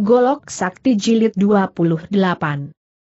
Golok Sakti Jilid 28.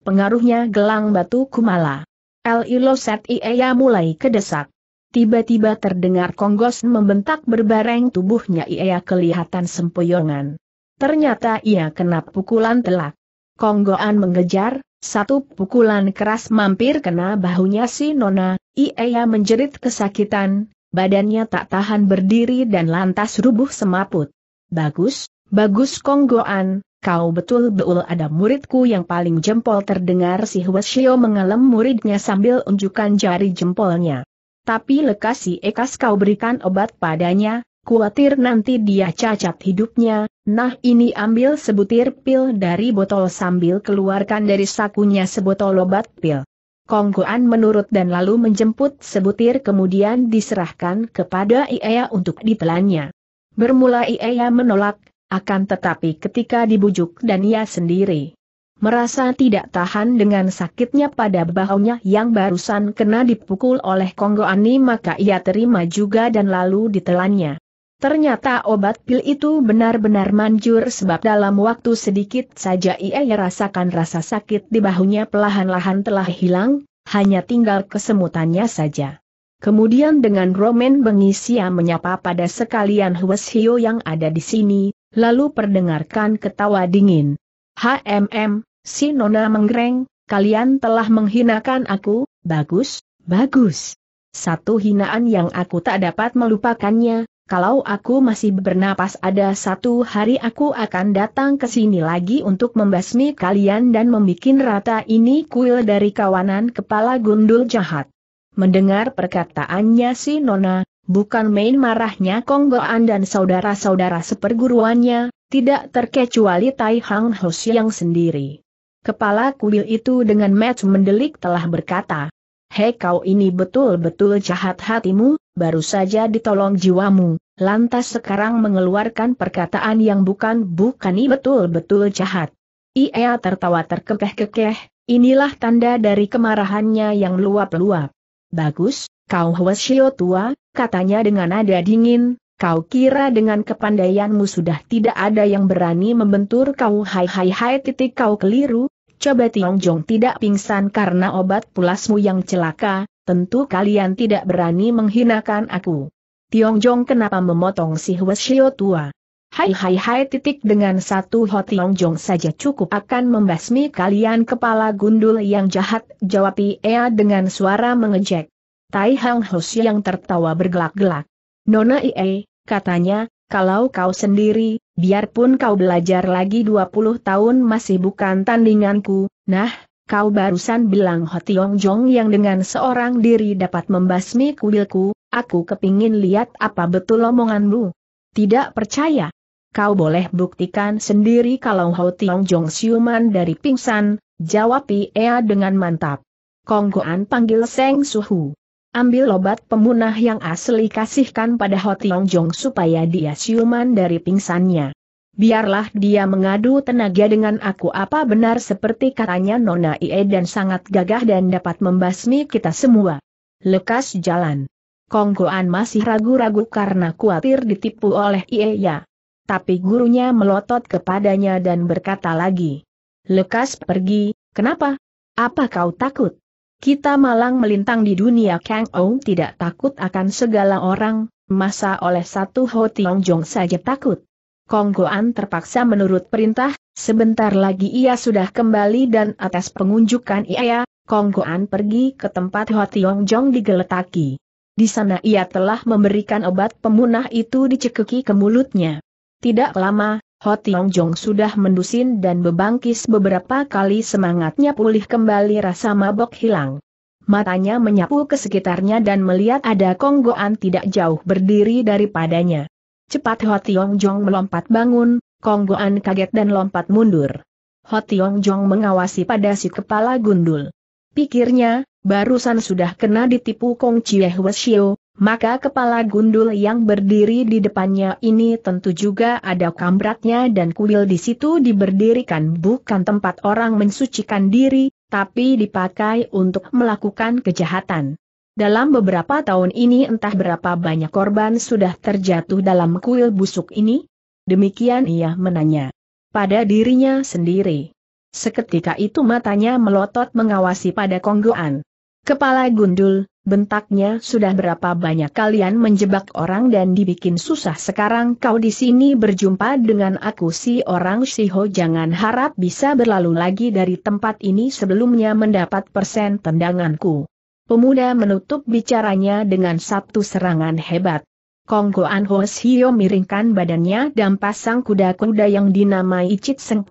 Pengaruhnya Gelang Batu Kumala. El Ilo Set ya mulai kedesak. Tiba-tiba terdengar konggos membentak berbareng tubuhnya Ieya kelihatan sempoyongan. Ternyata ia kena pukulan telak. Konggoan mengejar, satu pukulan keras mampir kena bahunya si Nona, Ieya menjerit kesakitan, badannya tak tahan berdiri dan lantas rubuh semaput. Bagus, Bagus Konggoan, kau betul-betul ada muridku yang paling jempol terdengar si Huasio mengalem muridnya sambil unjukkan jari jempolnya. Tapi lekasi ekas kau berikan obat padanya, kuatir nanti dia cacat hidupnya, nah ini ambil sebutir pil dari botol sambil keluarkan dari sakunya sebotol obat pil. Konggoan menurut dan lalu menjemput sebutir kemudian diserahkan kepada Iaya untuk ditelannya. Bermula Iaya menolak, akan tetapi ketika dibujuk dan ia sendiri merasa tidak tahan dengan sakitnya pada bahunya yang barusan kena dipukul oleh Konggo Ani maka ia terima juga dan lalu ditelannya. Ternyata obat pil itu benar-benar manjur sebab dalam waktu sedikit saja ia rasakan rasa sakit di bahunya pelahan-lahan telah hilang, hanya tinggal kesemutannya saja. Kemudian dengan romen bengis ia menyapa pada sekalian Hues Hio yang ada di sini, lalu perdengarkan ketawa dingin. HMM, si Nona menggereng, kalian telah menghinakan aku, bagus, bagus. Satu hinaan yang aku tak dapat melupakannya, kalau aku masih bernapas ada satu hari aku akan datang ke sini lagi untuk membasmi kalian dan membuat rata ini kuil dari kawanan kepala gundul jahat. Mendengar perkataannya si Nona, bukan main marahnya Konggoan dan saudara-saudara seperguruannya, tidak terkecuali Tai Hang Hos yang sendiri. Kepala kuil itu dengan match mendelik telah berkata, Hei kau ini betul-betul jahat hatimu, baru saja ditolong jiwamu, lantas sekarang mengeluarkan perkataan yang bukan-bukani betul-betul jahat. Ia tertawa terkekeh-kekeh, inilah tanda dari kemarahannya yang luap-luap. Bagus, kau Hwasyo tua, katanya dengan nada dingin, kau kira dengan kepandaianmu sudah tidak ada yang berani membentur kau hai hai hai titik kau keliru, coba Tiong Jong tidak pingsan karena obat pulasmu yang celaka, tentu kalian tidak berani menghinakan aku. Tiong Jong kenapa memotong si Hueshio tua? Hai hai hai titik dengan satu Ho Jong saja cukup akan membasmi kalian kepala gundul yang jahat, jawab Ia dengan suara mengejek. Tai Hang Hoshi yang tertawa bergelak-gelak. Nona Ie, katanya, kalau kau sendiri, biarpun kau belajar lagi 20 tahun masih bukan tandinganku, nah, kau barusan bilang Hotiong Jong yang dengan seorang diri dapat membasmi kuilku, aku kepingin lihat apa betul omonganmu. Tidak percaya. Kau boleh buktikan sendiri kalau Hotiong Jong siuman dari pingsan, jawab Ie dengan mantap. Konggoan panggil Seng Suhu. Ambil obat pemunah yang asli kasihkan pada Hot Longjong Jong supaya dia siuman dari pingsannya. Biarlah dia mengadu tenaga dengan aku apa benar seperti katanya Nona Ie dan sangat gagah dan dapat membasmi kita semua. Lekas jalan. Konggoan masih ragu-ragu karena khawatir ditipu oleh Ie ya. Tapi gurunya melotot kepadanya dan berkata lagi. Lekas pergi, kenapa? Apa kau takut? Kita malang melintang di dunia Kang Ou tidak takut akan segala orang, masa oleh satu Ho Tiong Jong saja takut. Konggoan terpaksa menurut perintah, sebentar lagi ia sudah kembali dan atas pengunjukan ia, Konggoan pergi ke tempat Ho Tiong Jong digeletaki. Di sana ia telah memberikan obat pemunah itu dicekeki ke mulutnya. Tidak lama, Ho Tiong Jong sudah mendusin dan bebangkis beberapa kali semangatnya pulih kembali rasa mabok hilang. Matanya menyapu ke sekitarnya dan melihat ada konggoan tidak jauh berdiri daripadanya. Cepat Ho Tiong Jong melompat bangun, konggoan kaget dan lompat mundur. Ho Tiong Jong mengawasi pada si kepala gundul. Pikirnya, barusan sudah kena ditipu Kong Chieh Wesio, maka kepala gundul yang berdiri di depannya ini tentu juga ada kambratnya dan kuil di situ diberdirikan bukan tempat orang mensucikan diri, tapi dipakai untuk melakukan kejahatan. Dalam beberapa tahun ini entah berapa banyak korban sudah terjatuh dalam kuil busuk ini? Demikian ia menanya. Pada dirinya sendiri. Seketika itu matanya melotot mengawasi pada konggoan. Kepala gundul, Bentaknya sudah berapa banyak kalian menjebak orang dan dibikin susah sekarang kau di sini berjumpa dengan aku si orang Siho jangan harap bisa berlalu lagi dari tempat ini sebelumnya mendapat persen tendanganku. Pemuda menutup bicaranya dengan satu serangan hebat. Konggo Anho Hio miringkan badannya dan pasang kuda-kuda yang dinamai Ichit Seng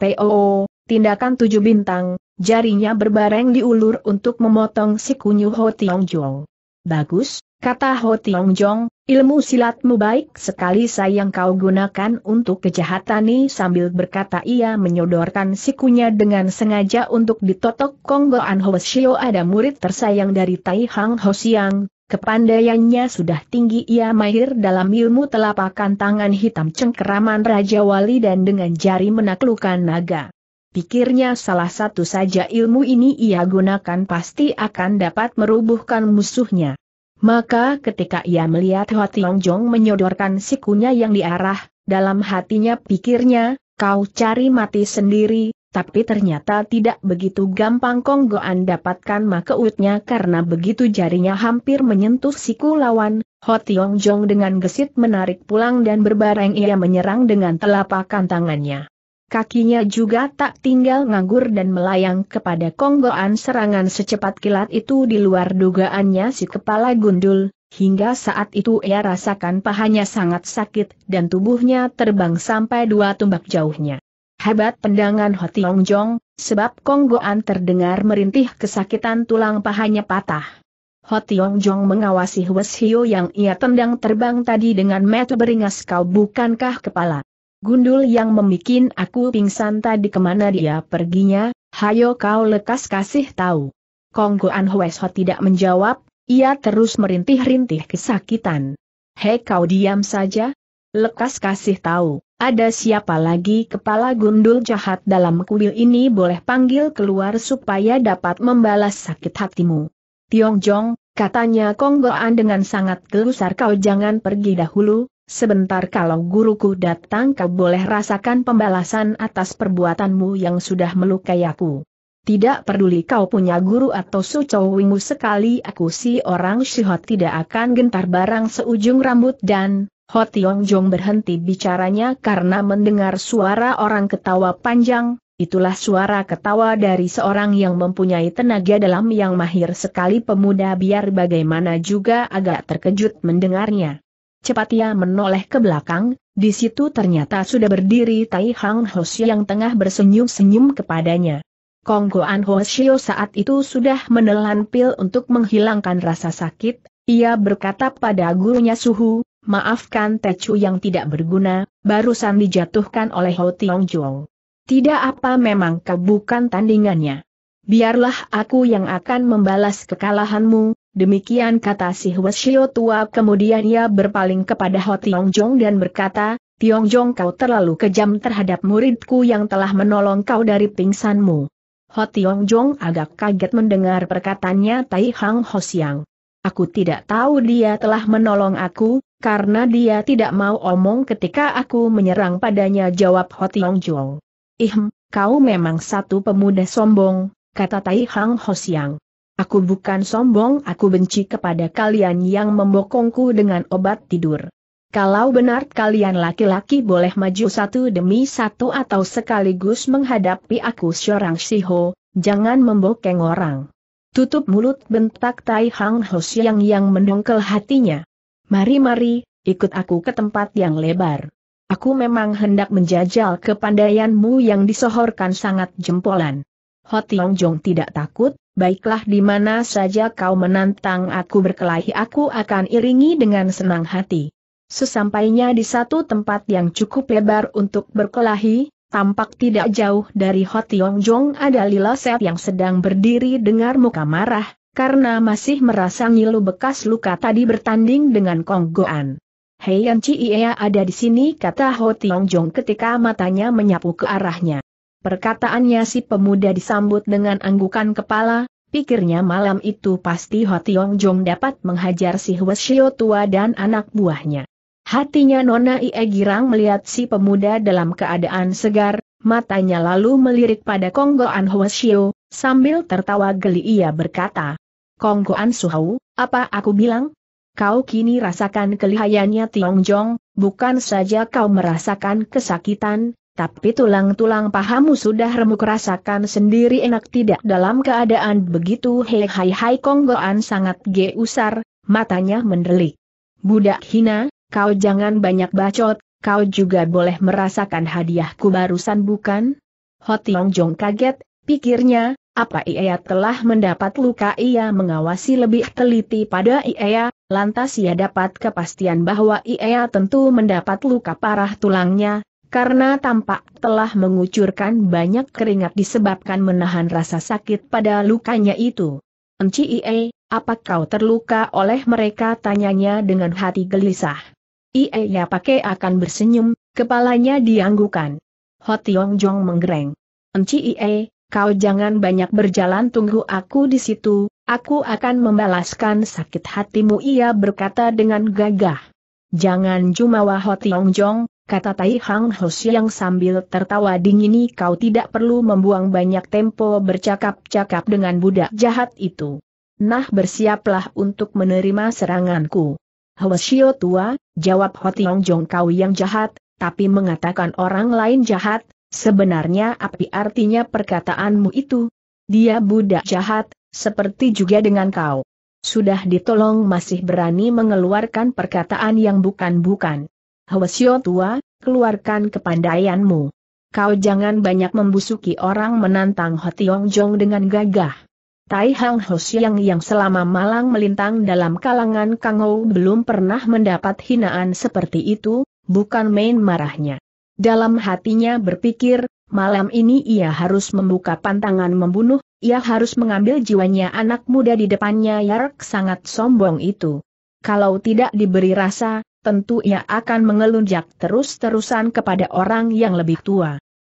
tindakan tujuh bintang, jarinya berbareng diulur untuk memotong sikunya Ho Tiong Jong. Bagus, kata Ho Tiong Jong, ilmu silatmu baik sekali sayang kau gunakan untuk kejahatan nih sambil berkata ia menyodorkan sikunya dengan sengaja untuk ditotok An Ho Shio ada murid tersayang dari Tai Hang Ho Siang, kepandaiannya sudah tinggi ia mahir dalam ilmu telapakan tangan hitam cengkeraman Raja Wali dan dengan jari menaklukkan naga. Pikirnya salah satu saja ilmu ini ia gunakan pasti akan dapat merubuhkan musuhnya. Maka ketika ia melihat Hoa Yongjong menyodorkan sikunya yang diarah, dalam hatinya pikirnya, kau cari mati sendiri, tapi ternyata tidak begitu gampang Konggoan dapatkan makeutnya karena begitu jarinya hampir menyentuh siku lawan, Ho Tiong Jong dengan gesit menarik pulang dan berbareng ia menyerang dengan telapak tangannya. Kakinya juga tak tinggal nganggur dan melayang kepada konggoan serangan secepat kilat itu di luar dugaannya si kepala gundul, hingga saat itu ia rasakan pahanya sangat sakit dan tubuhnya terbang sampai dua tumbak jauhnya. Hebat pendangan Hotiong Jong, sebab konggoan terdengar merintih kesakitan tulang pahanya patah. Hotiong Jong mengawasi Hwes Hio yang ia tendang terbang tadi dengan metu beringas kau bukankah kepala. Gundul yang membuat aku pingsan tadi kemana dia perginya, hayo kau lekas kasih tahu. Konggo An tidak menjawab, ia terus merintih-rintih kesakitan. Hei kau diam saja, lekas kasih tahu, ada siapa lagi kepala gundul jahat dalam kuil ini boleh panggil keluar supaya dapat membalas sakit hatimu. Tiong Jong, katanya Konggoan dengan sangat gelusar kau jangan pergi dahulu, Sebentar kalau guruku datang kau boleh rasakan pembalasan atas perbuatanmu yang sudah melukai aku. Tidak peduli kau punya guru atau sucowimu sekali aku si orang sihot tidak akan gentar barang seujung rambut dan, Hotiong Jong berhenti bicaranya karena mendengar suara orang ketawa panjang, itulah suara ketawa dari seorang yang mempunyai tenaga dalam yang mahir sekali pemuda biar bagaimana juga agak terkejut mendengarnya. Cepat ia menoleh ke belakang, di situ ternyata sudah berdiri Tai Hang Hoshio yang tengah bersenyum-senyum kepadanya. Goan Hoshio saat itu sudah menelan pil untuk menghilangkan rasa sakit, ia berkata pada gurunya Suhu, maafkan Techu yang tidak berguna, barusan dijatuhkan oleh Ho Tiong Jong. Tidak apa memang kau bukan tandingannya. Biarlah aku yang akan membalas kekalahanmu, Demikian kata si Hwasyo tua kemudian ia berpaling kepada Ho Jong dan berkata, Tiongjong kau terlalu kejam terhadap muridku yang telah menolong kau dari pingsanmu. Ho Jong agak kaget mendengar perkataannya Tai Hang Ho Siang. Aku tidak tahu dia telah menolong aku, karena dia tidak mau omong ketika aku menyerang padanya jawab Ho Jong. Ihm, kau memang satu pemuda sombong, kata Tai Hang Ho Siang. Aku bukan sombong, aku benci kepada kalian yang membokongku dengan obat tidur. Kalau benar kalian laki-laki boleh maju satu demi satu atau sekaligus menghadapi aku seorang siho, jangan membokeng orang. Tutup mulut bentak Tai Hang Ho Siang yang mendongkel hatinya. Mari-mari, ikut aku ke tempat yang lebar. Aku memang hendak menjajal kepandaianmu yang disohorkan sangat jempolan. Ho Tiong Jong tidak takut, baiklah di mana saja kau menantang aku berkelahi aku akan iringi dengan senang hati. Sesampainya di satu tempat yang cukup lebar untuk berkelahi, tampak tidak jauh dari Yong Jong ada Lila Set yang sedang berdiri dengar muka marah, karena masih merasa ngilu bekas luka tadi bertanding dengan Kong Konggoan. Heian Ciea ada di sini kata Yong Jong ketika matanya menyapu ke arahnya. Perkataannya si pemuda disambut dengan anggukan kepala, pikirnya malam itu pasti Hotiong Jong dapat menghajar si Hwesio tua dan anak buahnya. Hatinya Nona Ie girang melihat si pemuda dalam keadaan segar, matanya lalu melirik pada Konggoan Hwesio, sambil tertawa geli ia berkata, Konggoan Suhau, apa aku bilang? Kau kini rasakan kelihayannya Tiong Jong, bukan saja kau merasakan kesakitan, tapi tulang-tulang pahamu sudah remuk rasakan sendiri enak tidak dalam keadaan begitu hei hai hai konggoan sangat geusar, matanya mendelik. Budak hina, kau jangan banyak bacot, kau juga boleh merasakan hadiahku barusan bukan? Hotiong Jong kaget, pikirnya, apa Ia telah mendapat luka Ia mengawasi lebih teliti pada Ia, lantas ia dapat kepastian bahwa Ia tentu mendapat luka parah tulangnya, karena tampak telah mengucurkan banyak keringat disebabkan menahan rasa sakit pada lukanya itu. Enci Ie, apa kau terluka oleh mereka tanyanya dengan hati gelisah. Ie ya pakai akan bersenyum, kepalanya dianggukan. Hotiong Jong menggereng. Enci Ie, kau jangan banyak berjalan tunggu aku di situ, aku akan membalaskan sakit hatimu ia berkata dengan gagah. Jangan jumawa Hotiong Jong, kata Tai Hang yang sambil tertawa dingin kau tidak perlu membuang banyak tempo bercakap-cakap dengan budak jahat itu. Nah bersiaplah untuk menerima seranganku. Hwasyo tua, jawab Hotiong Jong kau yang jahat, tapi mengatakan orang lain jahat, sebenarnya api artinya perkataanmu itu. Dia budak jahat, seperti juga dengan kau. Sudah ditolong masih berani mengeluarkan perkataan yang bukan-bukan. Hwasyo tua, keluarkan kepandaianmu. Kau jangan banyak membusuki orang menantang Hotiong Jong dengan gagah. Tai Hang Hosyang yang selama malang melintang dalam kalangan Kangou belum pernah mendapat hinaan seperti itu, bukan main marahnya. Dalam hatinya berpikir, malam ini ia harus membuka pantangan membunuh, ia harus mengambil jiwanya anak muda di depannya yang sangat sombong itu. Kalau tidak diberi rasa, tentu ia akan mengelunjak terus-terusan kepada orang yang lebih tua.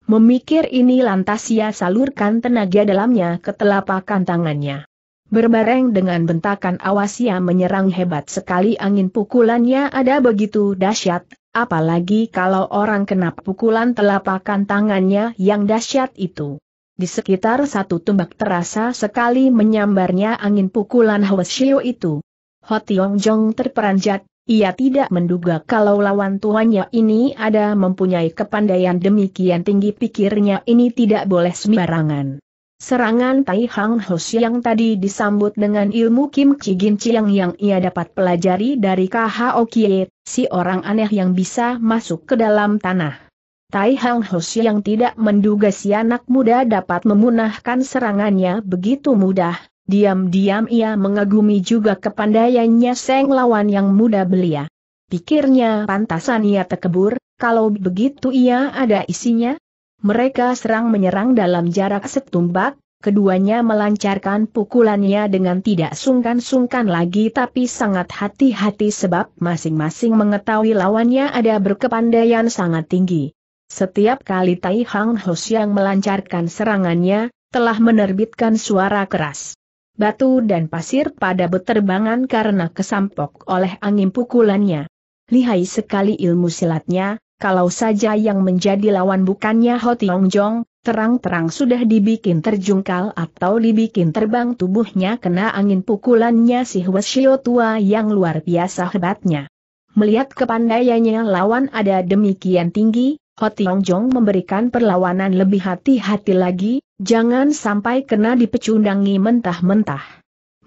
Memikir ini lantas ia salurkan tenaga dalamnya ke telapak tangannya. Berbareng dengan bentakan awas ia menyerang hebat sekali angin pukulannya ada begitu dahsyat, apalagi kalau orang kena pukulan telapak tangannya yang dahsyat itu. Di sekitar satu tumbak terasa sekali menyambarnya angin pukulan Hwasyo itu. Hotiong Yongjong Jong terperanjat, ia tidak menduga kalau lawan tuanya ini ada mempunyai kepandaian demikian tinggi pikirnya ini tidak boleh sembarangan. Serangan Tai Hang Hos yang tadi disambut dengan ilmu Kim Chi Gin Chiang yang ia dapat pelajari dari KHO Kiet, si orang aneh yang bisa masuk ke dalam tanah. Tai Hang Hos yang tidak menduga si anak muda dapat memunahkan serangannya begitu mudah, Diam-diam ia mengagumi juga kepandaiannya Seng Lawan yang muda belia. Pikirnya pantasan ia terkebur, kalau begitu ia ada isinya. Mereka serang menyerang dalam jarak setumbak, keduanya melancarkan pukulannya dengan tidak sungkan-sungkan lagi tapi sangat hati-hati sebab masing-masing mengetahui lawannya ada berkepandaian sangat tinggi. Setiap kali Tai Hang Hos yang melancarkan serangannya, telah menerbitkan suara keras. Batu dan pasir pada beterbangan karena kesampok oleh angin pukulannya. Lihai sekali ilmu silatnya, kalau saja yang menjadi lawan bukannya Ho Tiong Jong, terang-terang sudah dibikin terjungkal atau dibikin terbang tubuhnya kena angin pukulannya si Hwasyo tua yang luar biasa hebatnya. Melihat kepandaiannya lawan ada demikian tinggi, Ho Tiong Jong memberikan perlawanan lebih hati-hati lagi, Jangan sampai kena dipecundangi mentah-mentah.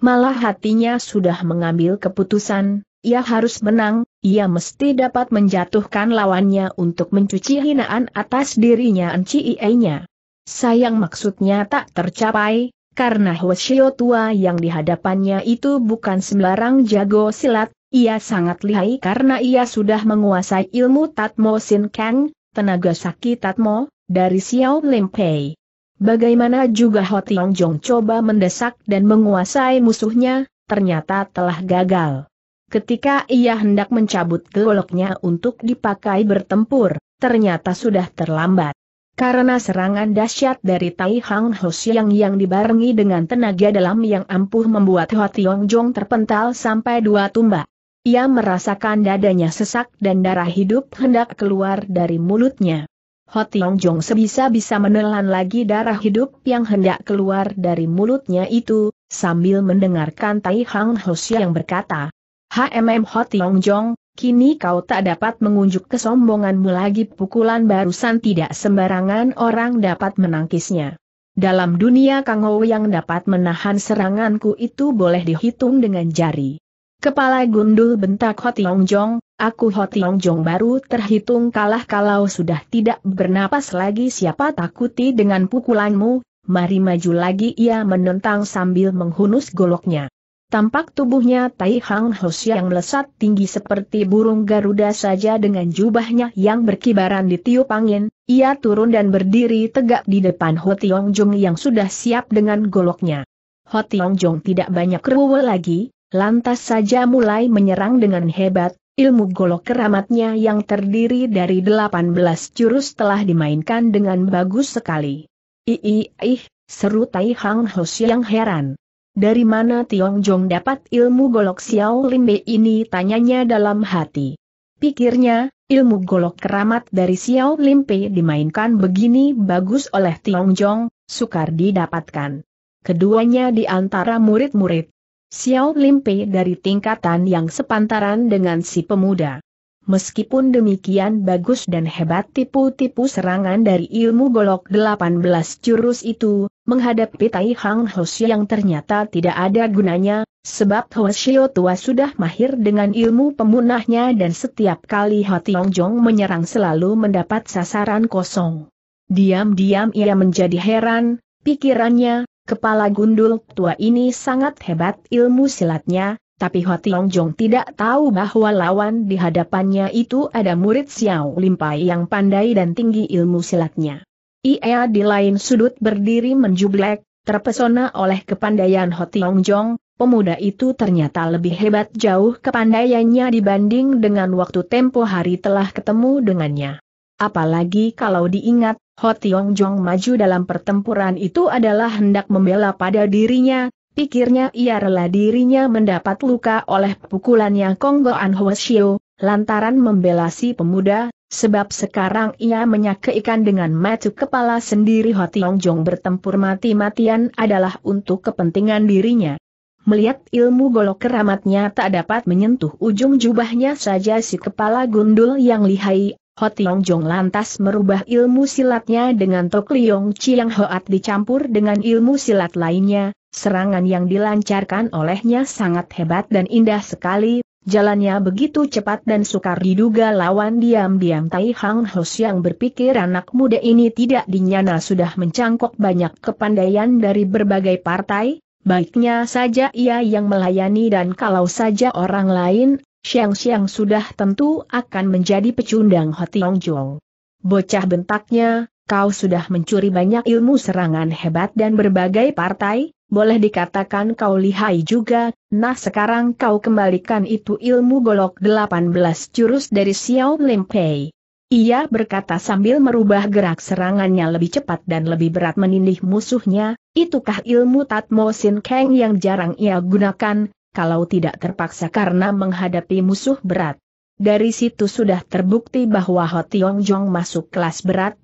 Malah hatinya sudah mengambil keputusan, ia harus menang, ia mesti dapat menjatuhkan lawannya untuk mencuci hinaan atas dirinya Enci nya Sayang maksudnya tak tercapai, karena Hoshio tua yang dihadapannya itu bukan sembarang jago silat, ia sangat lihai karena ia sudah menguasai ilmu Tatmo Sin Kang, tenaga sakit Tatmo, dari Xiao Limpei. Bagaimana juga Ho Tiong Jong coba mendesak dan menguasai musuhnya, ternyata telah gagal. Ketika ia hendak mencabut goloknya untuk dipakai bertempur, ternyata sudah terlambat. Karena serangan dahsyat dari Tai Hang Ho Siang yang dibarengi dengan tenaga dalam yang ampuh membuat Ho Tiong Jong terpental sampai dua tumbak. Ia merasakan dadanya sesak dan darah hidup hendak keluar dari mulutnya. Hoti Tiong Jong sebisa-bisa menelan lagi darah hidup yang hendak keluar dari mulutnya itu, sambil mendengarkan Tai Hang Hosya yang berkata, HMM Hoti Tiong Jong, Kini kau tak dapat mengunjuk kesombonganmu lagi pukulan barusan tidak sembarangan orang dapat menangkisnya. Dalam dunia Kang Ho yang dapat menahan seranganku itu boleh dihitung dengan jari. Kepala gundul bentak Hotiong Jong, aku Hotiong Jong baru terhitung kalah kalau sudah tidak bernapas lagi siapa takuti dengan pukulanmu, mari maju lagi ia menentang sambil menghunus goloknya. Tampak tubuhnya Tai Hang Hos yang melesat tinggi seperti burung Garuda saja dengan jubahnya yang berkibaran di tiup angin, ia turun dan berdiri tegak di depan Ho Tiong Jong yang sudah siap dengan goloknya. Ho Tiong Jong tidak banyak rewel lagi, lantas saja mulai menyerang dengan hebat, ilmu golok keramatnya yang terdiri dari 18 jurus telah dimainkan dengan bagus sekali. Ih, ih, seru Tai Hang Hos yang heran. Dari mana Tiong Jong dapat ilmu golok Xiao Limpe ini tanyanya dalam hati. Pikirnya, ilmu golok keramat dari Xiao Limpe dimainkan begini bagus oleh Tiong Jong, sukar didapatkan. Keduanya di antara murid-murid, Xiao Limpe dari tingkatan yang sepantaran dengan si pemuda. Meskipun demikian bagus dan hebat tipu-tipu serangan dari ilmu golok 18 jurus itu, menghadapi Tai Hang Hoshi yang ternyata tidak ada gunanya, sebab Hoshio tua sudah mahir dengan ilmu pemunahnya dan setiap kali Ho Tiong Jong menyerang selalu mendapat sasaran kosong. Diam-diam ia menjadi heran, pikirannya, Kepala gundul tua ini sangat hebat ilmu silatnya, tapi Ho Tiong Jong tidak tahu bahwa lawan di hadapannya itu ada murid Xiao Limpai yang pandai dan tinggi ilmu silatnya. Ia di lain sudut berdiri menjublek, terpesona oleh kepandaian Ho Tiong Jong, pemuda itu ternyata lebih hebat jauh kepandaiannya dibanding dengan waktu tempo hari telah ketemu dengannya apalagi kalau diingat, Ho Tiong Jong maju dalam pertempuran itu adalah hendak membela pada dirinya, pikirnya ia rela dirinya mendapat luka oleh pukulannya yang An Ho Shio, lantaran membela si pemuda, sebab sekarang ia menyakeikan dengan matu kepala sendiri Ho Tiong Jong bertempur mati-matian adalah untuk kepentingan dirinya. Melihat ilmu golok keramatnya tak dapat menyentuh ujung jubahnya saja si kepala gundul yang lihai Ho Tiong Jong lantas merubah ilmu silatnya dengan Tok Liong Chiang Hoat dicampur dengan ilmu silat lainnya, serangan yang dilancarkan olehnya sangat hebat dan indah sekali, jalannya begitu cepat dan sukar diduga lawan diam-diam Tai Hang Hos yang berpikir anak muda ini tidak dinyana sudah mencangkok banyak kepandaian dari berbagai partai, baiknya saja ia yang melayani dan kalau saja orang lain, Xiang Xiang sudah tentu akan menjadi pecundang Hotiong Jong. Bocah bentaknya, kau sudah mencuri banyak ilmu serangan hebat dan berbagai partai, boleh dikatakan kau lihai juga, nah sekarang kau kembalikan itu ilmu golok 18 jurus dari Xiao Limpei. Ia berkata sambil merubah gerak serangannya lebih cepat dan lebih berat menindih musuhnya, itukah ilmu Tatmo Sin Kang yang jarang ia gunakan, kalau tidak terpaksa karena menghadapi musuh berat. Dari situ sudah terbukti bahwa Ho Tiong Jong masuk kelas berat,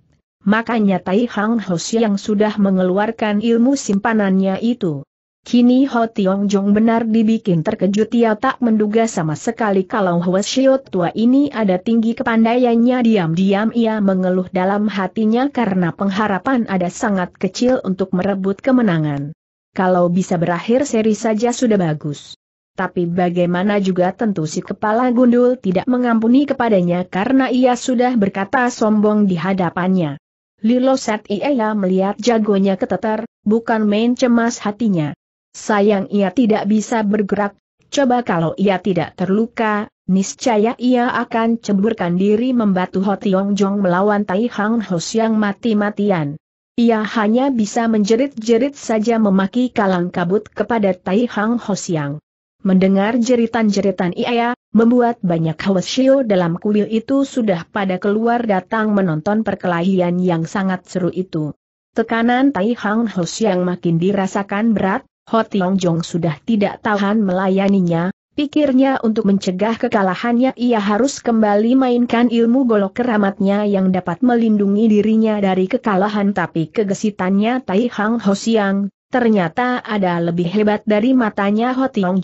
makanya Tai Hang Ho yang sudah mengeluarkan ilmu simpanannya itu. Kini Ho Tiong Jong benar dibikin terkejut ia tak menduga sama sekali kalau Hwa Shio tua ini ada tinggi kepandaiannya diam-diam ia mengeluh dalam hatinya karena pengharapan ada sangat kecil untuk merebut kemenangan. Kalau bisa berakhir seri saja sudah bagus. Tapi bagaimana juga tentu si kepala gundul tidak mengampuni kepadanya karena ia sudah berkata sombong di hadapannya. Lilo Set ia melihat jagonya keteter, bukan main cemas hatinya. Sayang ia tidak bisa bergerak, coba kalau ia tidak terluka, niscaya ia akan ceburkan diri membatu Ho Tiong Jong melawan Tai Hang Hos yang mati-matian. Ia hanya bisa menjerit-jerit saja memaki kalang kabut kepada Tai Hang Hosiang. Mendengar jeritan-jeritan Ia, membuat banyak Hwasyo dalam kuil itu sudah pada keluar datang menonton perkelahian yang sangat seru itu. Tekanan Tai Hang Hos yang makin dirasakan berat, Ho Tiong Jong sudah tidak tahan melayaninya, pikirnya untuk mencegah kekalahannya ia harus kembali mainkan ilmu golok keramatnya yang dapat melindungi dirinya dari kekalahan tapi kegesitannya Tai Hang Hos yang Ternyata ada lebih hebat dari matanya Ho Tiong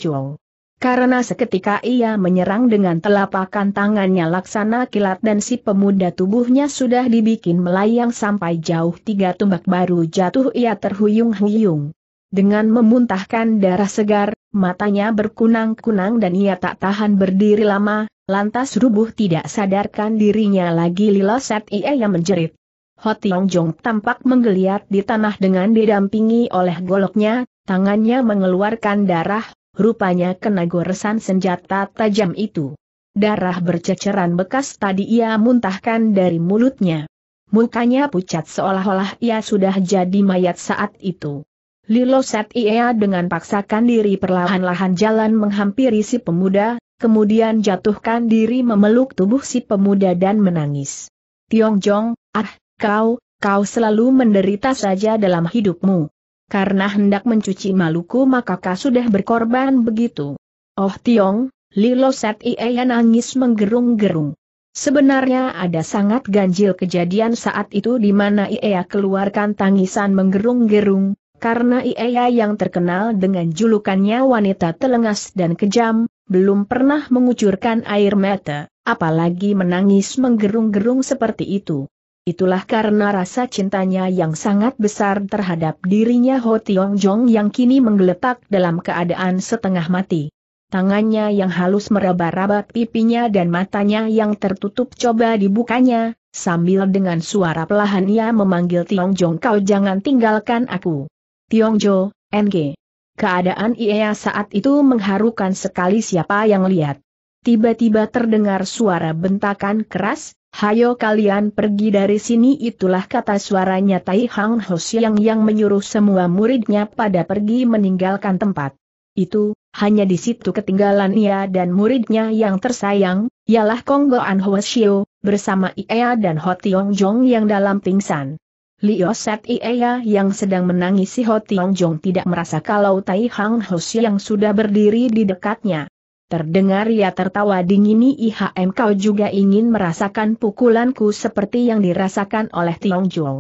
Karena seketika ia menyerang dengan telapakan tangannya laksana kilat dan si pemuda tubuhnya sudah dibikin melayang sampai jauh tiga tumbak baru jatuh ia terhuyung-huyung. Dengan memuntahkan darah segar, matanya berkunang-kunang dan ia tak tahan berdiri lama, lantas rubuh tidak sadarkan dirinya lagi Lilo Set ia yang menjerit. Ho Tiong Jong tampak menggeliat di tanah dengan didampingi oleh goloknya, tangannya mengeluarkan darah, rupanya kena goresan senjata tajam itu. Darah berceceran bekas tadi ia muntahkan dari mulutnya. Mukanya pucat seolah-olah ia sudah jadi mayat saat itu. Lilo Set ia dengan paksakan diri perlahan-lahan jalan menghampiri si pemuda, kemudian jatuhkan diri memeluk tubuh si pemuda dan menangis. Tiong Jong, ah, Kau, kau selalu menderita saja dalam hidupmu. Karena hendak mencuci maluku maka kau sudah berkorban begitu. Oh Tiong, Lilo Set Ia e nangis menggerung-gerung. Sebenarnya ada sangat ganjil kejadian saat itu di mana Ia e keluarkan tangisan menggerung-gerung, karena Ia e yang terkenal dengan julukannya wanita telengas dan kejam, belum pernah mengucurkan air mata, apalagi menangis menggerung-gerung seperti itu. Itulah karena rasa cintanya yang sangat besar terhadap dirinya Ho Tiong Jong yang kini menggeletak dalam keadaan setengah mati. Tangannya yang halus meraba-raba pipinya dan matanya yang tertutup coba dibukanya, sambil dengan suara pelahan ia memanggil Tiong Jong kau jangan tinggalkan aku. Tiong Jo, NG. Keadaan ia saat itu mengharukan sekali siapa yang lihat. Tiba-tiba terdengar suara bentakan keras, Hayo kalian pergi dari sini itulah kata suaranya Tai Hang Ho Siang yang menyuruh semua muridnya pada pergi meninggalkan tempat. Itu, hanya di situ ketinggalan ia dan muridnya yang tersayang, ialah Go An Ho Shio, bersama Iea dan Ho Tiong Jong yang dalam pingsan. Lio Set Iea yang sedang menangisi Ho Tiong Jong tidak merasa kalau Tai Hang Ho Siang sudah berdiri di dekatnya. Terdengar ia tertawa dingin dingini IHM kau juga ingin merasakan pukulanku seperti yang dirasakan oleh Tiong Jong.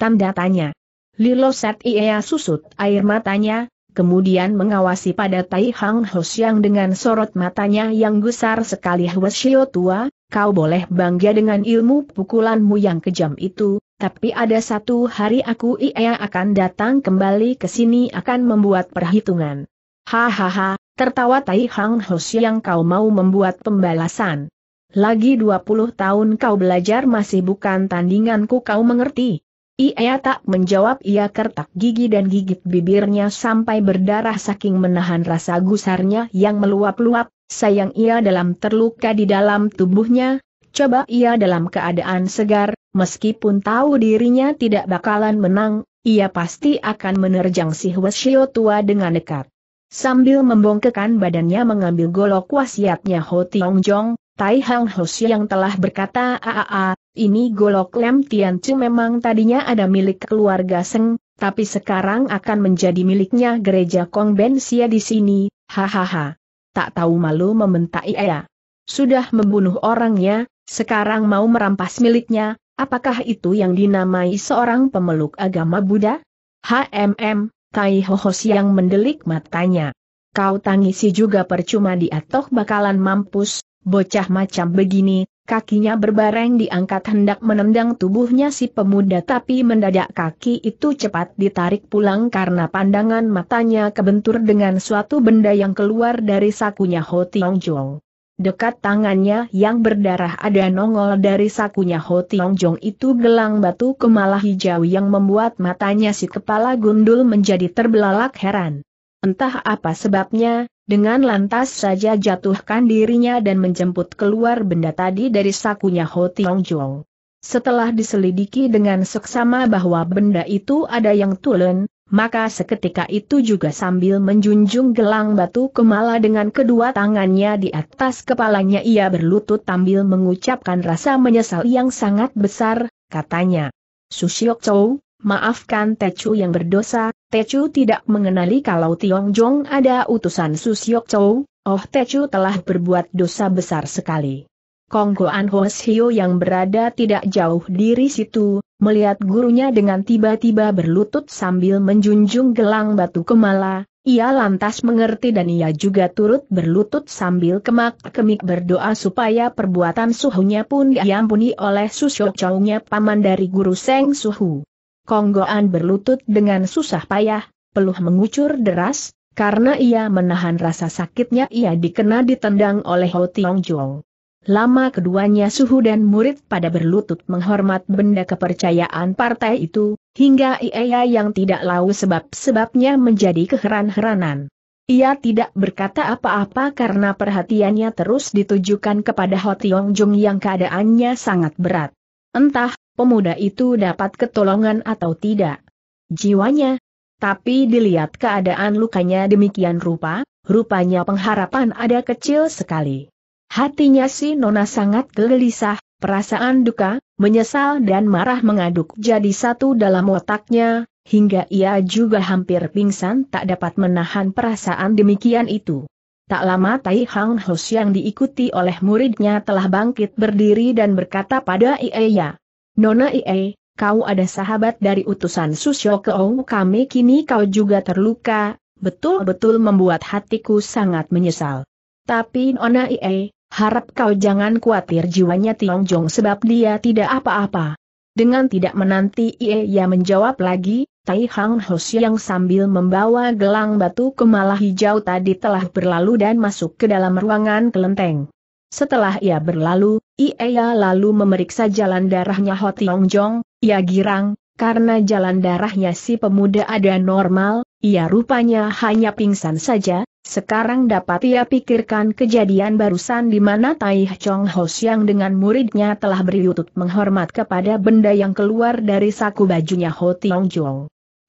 Tanda tanya. Lilo Set Ia susut air matanya, kemudian mengawasi pada Tai Hang Hos yang dengan sorot matanya yang gusar sekali Hwasyo tua, kau boleh bangga dengan ilmu pukulanmu yang kejam itu, tapi ada satu hari aku Ia akan datang kembali ke sini akan membuat perhitungan. Hahaha, Tertawa Tai Hang Hos yang kau mau membuat pembalasan. Lagi 20 tahun kau belajar masih bukan tandinganku kau mengerti. Ia tak menjawab ia kertak gigi dan gigit bibirnya sampai berdarah saking menahan rasa gusarnya yang meluap-luap, sayang ia dalam terluka di dalam tubuhnya, coba ia dalam keadaan segar, meskipun tahu dirinya tidak bakalan menang, ia pasti akan menerjang si Hwasyo tua dengan dekat. Sambil membongkekan badannya mengambil golok wasiatnya Ho Tiong Jong, Tai Hang Hoshi yang telah berkata aaa, ini golok Lem Tian Chu memang tadinya ada milik keluarga Seng, tapi sekarang akan menjadi miliknya gereja Kong Ben Sia di sini, hahaha. Tak tahu malu membentak ia. Sudah membunuh orangnya, sekarang mau merampas miliknya, apakah itu yang dinamai seorang pemeluk agama Buddha? HMM, Tai Ho Siang mendelik matanya. Kau tangisi juga percuma di toh bakalan mampus, bocah macam begini, kakinya berbareng diangkat hendak menendang tubuhnya si pemuda tapi mendadak kaki itu cepat ditarik pulang karena pandangan matanya kebentur dengan suatu benda yang keluar dari sakunya Ho Tiong Jong. Dekat tangannya yang berdarah ada nongol dari sakunya Ho Tiong Jong itu gelang batu kemala hijau yang membuat matanya si kepala gundul menjadi terbelalak heran. Entah apa sebabnya, dengan lantas saja jatuhkan dirinya dan menjemput keluar benda tadi dari sakunya Ho Tiong Jong. Setelah diselidiki dengan seksama bahwa benda itu ada yang tulen, maka seketika itu juga sambil menjunjung gelang batu kemala dengan kedua tangannya di atas kepalanya ia berlutut sambil mengucapkan rasa menyesal yang sangat besar, katanya. Susiok Chou, maafkan Techu yang berdosa, Techu tidak mengenali kalau Tiong Jong ada utusan Susiok Chou. oh Techu telah berbuat dosa besar sekali. Kongkoan Hos Hio yang berada tidak jauh dari situ, Melihat gurunya dengan tiba-tiba berlutut sambil menjunjung gelang batu kemala, ia lantas mengerti dan ia juga turut berlutut sambil kemak-kemik berdoa supaya perbuatan suhunya pun diampuni oleh caunya paman dari guru Seng Suhu. Konggoan berlutut dengan susah payah, peluh mengucur deras, karena ia menahan rasa sakitnya ia dikena ditendang oleh Ho Tiong Jong. Lama keduanya suhu dan murid pada berlutut menghormat benda kepercayaan partai itu, hingga Ia yang tidak lau sebab-sebabnya menjadi keheran-heranan. Ia tidak berkata apa-apa karena perhatiannya terus ditujukan kepada Ho Tiong Jung yang keadaannya sangat berat. Entah, pemuda itu dapat ketolongan atau tidak. Jiwanya. Tapi dilihat keadaan lukanya demikian rupa, rupanya pengharapan ada kecil sekali. Hatinya si Nona sangat gelisah, perasaan duka, menyesal dan marah mengaduk jadi satu dalam otaknya, hingga ia juga hampir pingsan tak dapat menahan perasaan demikian itu. Tak lama Tai Hang Hos yang diikuti oleh muridnya telah bangkit berdiri dan berkata pada Ie Ya, Nona Ie, kau ada sahabat dari utusan Susyo Keong kami kini kau juga terluka, betul-betul membuat hatiku sangat menyesal. Tapi Nona Ie, harap kau jangan khawatir jiwanya Tiong Jong sebab dia tidak apa-apa. Dengan tidak menanti ia menjawab lagi, Tai Hang Hos yang sambil membawa gelang batu kemala hijau tadi telah berlalu dan masuk ke dalam ruangan kelenteng. Setelah ia berlalu, ia lalu memeriksa jalan darahnya Ho Tiong Jong, ia girang, karena jalan darahnya si pemuda ada normal, ia rupanya hanya pingsan saja, sekarang dapat ia pikirkan kejadian barusan di mana Tai Chong Hos yang dengan muridnya telah beriutut menghormat kepada benda yang keluar dari saku bajunya Ho Tiong Jong.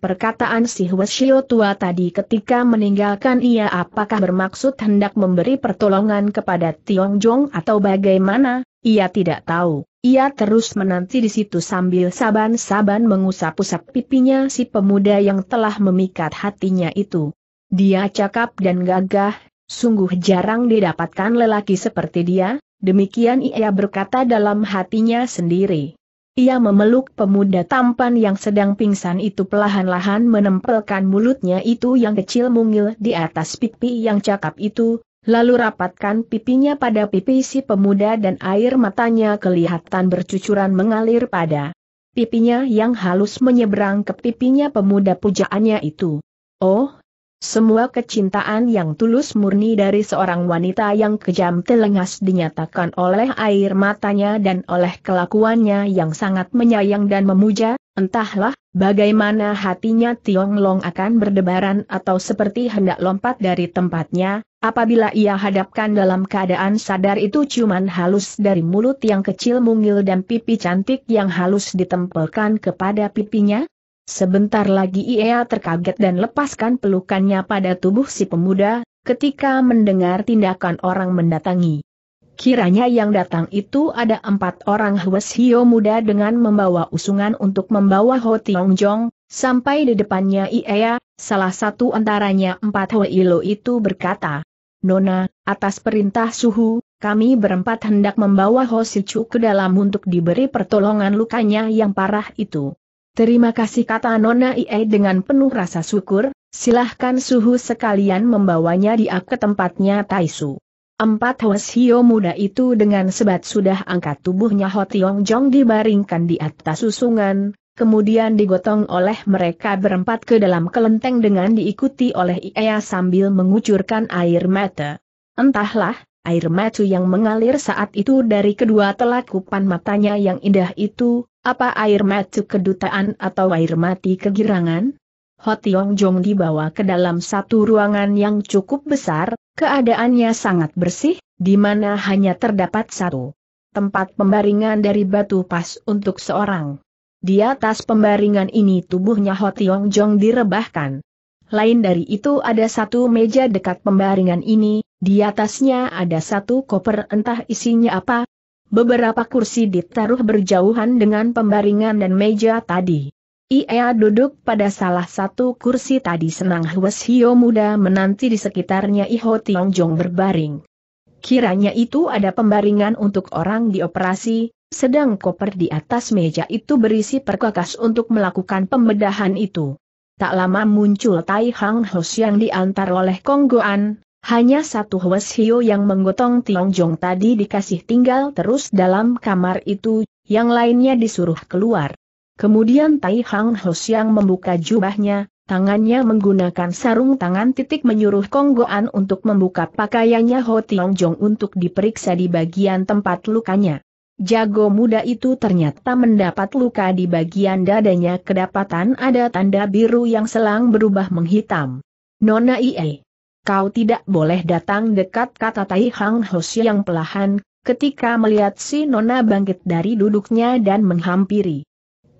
Perkataan si Shio tua tadi ketika meninggalkan ia apakah bermaksud hendak memberi pertolongan kepada Tiong Jong atau bagaimana, ia tidak tahu. Ia terus menanti di situ sambil saban-saban mengusap-usap pipinya si pemuda yang telah memikat hatinya itu. Dia cakap dan gagah, sungguh jarang didapatkan lelaki seperti dia, demikian ia berkata dalam hatinya sendiri. Ia memeluk pemuda tampan yang sedang pingsan itu pelahan lahan menempelkan mulutnya itu yang kecil mungil di atas pipi yang cakap itu, lalu rapatkan pipinya pada pipi si pemuda dan air matanya kelihatan bercucuran mengalir pada pipinya yang halus menyeberang ke pipinya pemuda pujaannya itu. Oh, semua kecintaan yang tulus murni dari seorang wanita yang kejam telengas dinyatakan oleh air matanya dan oleh kelakuannya yang sangat menyayang dan memuja, entahlah, bagaimana hatinya Tiong Long akan berdebaran atau seperti hendak lompat dari tempatnya, Apabila ia hadapkan dalam keadaan sadar itu cuman halus dari mulut yang kecil mungil dan pipi cantik yang halus ditempelkan kepada pipinya, sebentar lagi ia terkaget dan lepaskan pelukannya pada tubuh si pemuda, ketika mendengar tindakan orang mendatangi. Kiranya yang datang itu ada empat orang Hwes Hio muda dengan membawa usungan untuk membawa Ho Tiong Jong, sampai di depannya Ia, salah satu antaranya empat Hwe Ilo itu berkata, Nona, atas perintah suhu, kami berempat hendak membawa Hosichu ke dalam untuk diberi pertolongan lukanya yang parah itu. Terima kasih kata Nona Ie dengan penuh rasa syukur, silahkan suhu sekalian membawanya dia ke tempatnya Taisu. Empat Hosio muda itu dengan sebat sudah angkat tubuhnya Hotiong Jong dibaringkan di atas susungan, kemudian digotong oleh mereka berempat ke dalam kelenteng dengan diikuti oleh Ia sambil mengucurkan air mata. Entahlah, air mata yang mengalir saat itu dari kedua telakupan matanya yang indah itu, apa air mata kedutaan atau air mati kegirangan? Hotiong Jong dibawa ke dalam satu ruangan yang cukup besar, keadaannya sangat bersih, di mana hanya terdapat satu tempat pembaringan dari batu pas untuk seorang. Di atas pembaringan ini tubuhnya Hotiong Jong direbahkan. Lain dari itu ada satu meja dekat pembaringan ini, di atasnya ada satu koper entah isinya apa. Beberapa kursi ditaruh berjauhan dengan pembaringan dan meja tadi. Ia duduk pada salah satu kursi tadi senang Hwes Hio muda menanti di sekitarnya Iho Tiong Jong berbaring. Kiranya itu ada pembaringan untuk orang dioperasi, sedang koper di atas meja itu berisi perkakas untuk melakukan pembedahan itu. Tak lama muncul Tai Hang Hos yang diantar oleh Konggoan, hanya satu Hwes Hio yang menggotong Tiong Jong tadi dikasih tinggal terus dalam kamar itu, yang lainnya disuruh keluar. Kemudian Tai Hang Hos yang membuka jubahnya, tangannya menggunakan sarung tangan titik menyuruh Konggoan untuk membuka pakaiannya Ho Tiong Jong untuk diperiksa di bagian tempat lukanya. Jago muda itu ternyata mendapat luka di bagian dadanya kedapatan ada tanda biru yang selang berubah menghitam. Nona Ie. Kau tidak boleh datang dekat kata Tai Hang Hoshi yang pelahan, ketika melihat si Nona bangkit dari duduknya dan menghampiri.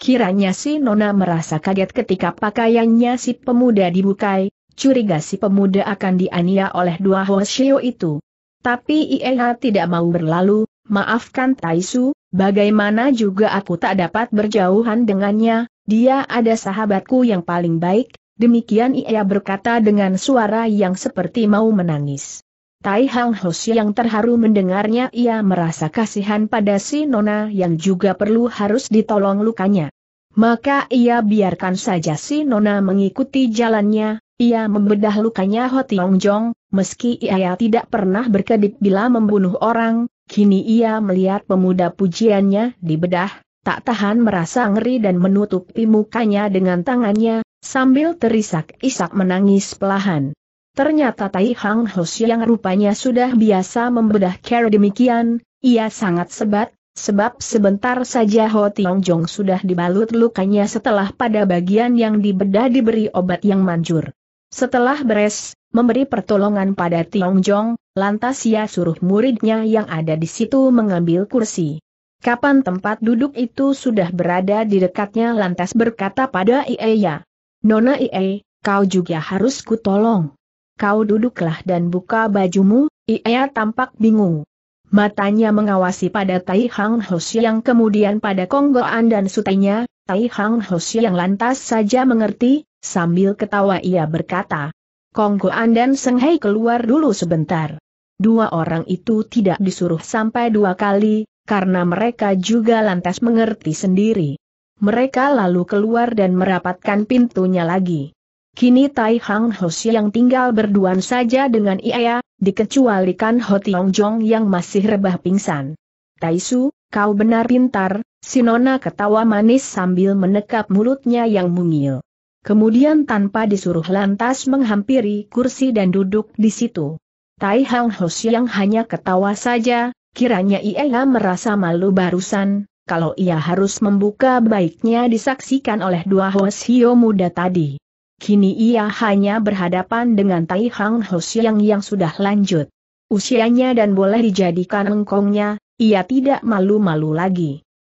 Kiranya si Nona merasa kaget ketika pakaiannya si pemuda dibukai, curiga si pemuda akan dianiaya oleh dua Hoshio itu. Tapi Ie tidak mau berlalu, Maafkan Taisu, bagaimana juga aku tak dapat berjauhan dengannya, dia ada sahabatku yang paling baik, demikian ia berkata dengan suara yang seperti mau menangis. Tai Hang Hos yang terharu mendengarnya ia merasa kasihan pada si Nona yang juga perlu harus ditolong lukanya. Maka ia biarkan saja si Nona mengikuti jalannya, ia membedah lukanya Ho Tiong Jong, meski ia tidak pernah berkedip bila membunuh orang, Kini ia melihat pemuda pujiannya di bedah, tak tahan merasa ngeri dan menutupi mukanya dengan tangannya, sambil terisak-isak menangis pelahan. Ternyata Tai Hang Hos yang rupanya sudah biasa membedah cara demikian, ia sangat sebat, Sebab sebentar saja Ho Tiong Jong sudah dibalut lukanya setelah pada bagian yang dibedah diberi obat yang manjur. Setelah beres, memberi pertolongan pada Tiong Tiangjong, lantas ia suruh muridnya yang ada di situ mengambil kursi. Kapan tempat duduk itu sudah berada di dekatnya lantas berkata pada Ieya. Nona Ie, kau juga harus kutolong. Kau duduklah dan buka bajumu, Ieya tampak bingung. Matanya mengawasi pada Tai Hang Hoshi yang kemudian pada Konggoan dan sutainya, Tai Hang Hoshi yang lantas saja mengerti, sambil ketawa ia berkata, Konggoan dan Senghei keluar dulu sebentar. Dua orang itu tidak disuruh sampai dua kali, karena mereka juga lantas mengerti sendiri. Mereka lalu keluar dan merapatkan pintunya lagi. Kini Tai Hang Hoshi yang tinggal berduaan saja dengan Iaya, dikecualikan Ho Tiong Jong yang masih rebah pingsan. Tai Su, kau benar pintar, Sinona ketawa manis sambil menekap mulutnya yang mungil. Kemudian tanpa disuruh lantas menghampiri kursi dan duduk di situ. Tai Hang Hos yang hanya ketawa saja, kiranya ia merasa malu barusan, kalau ia harus membuka baiknya disaksikan oleh dua Hos Hio muda tadi. Kini ia hanya berhadapan dengan Tai Hang Hos yang yang sudah lanjut. Usianya dan boleh dijadikan engkongnya, ia tidak malu-malu lagi.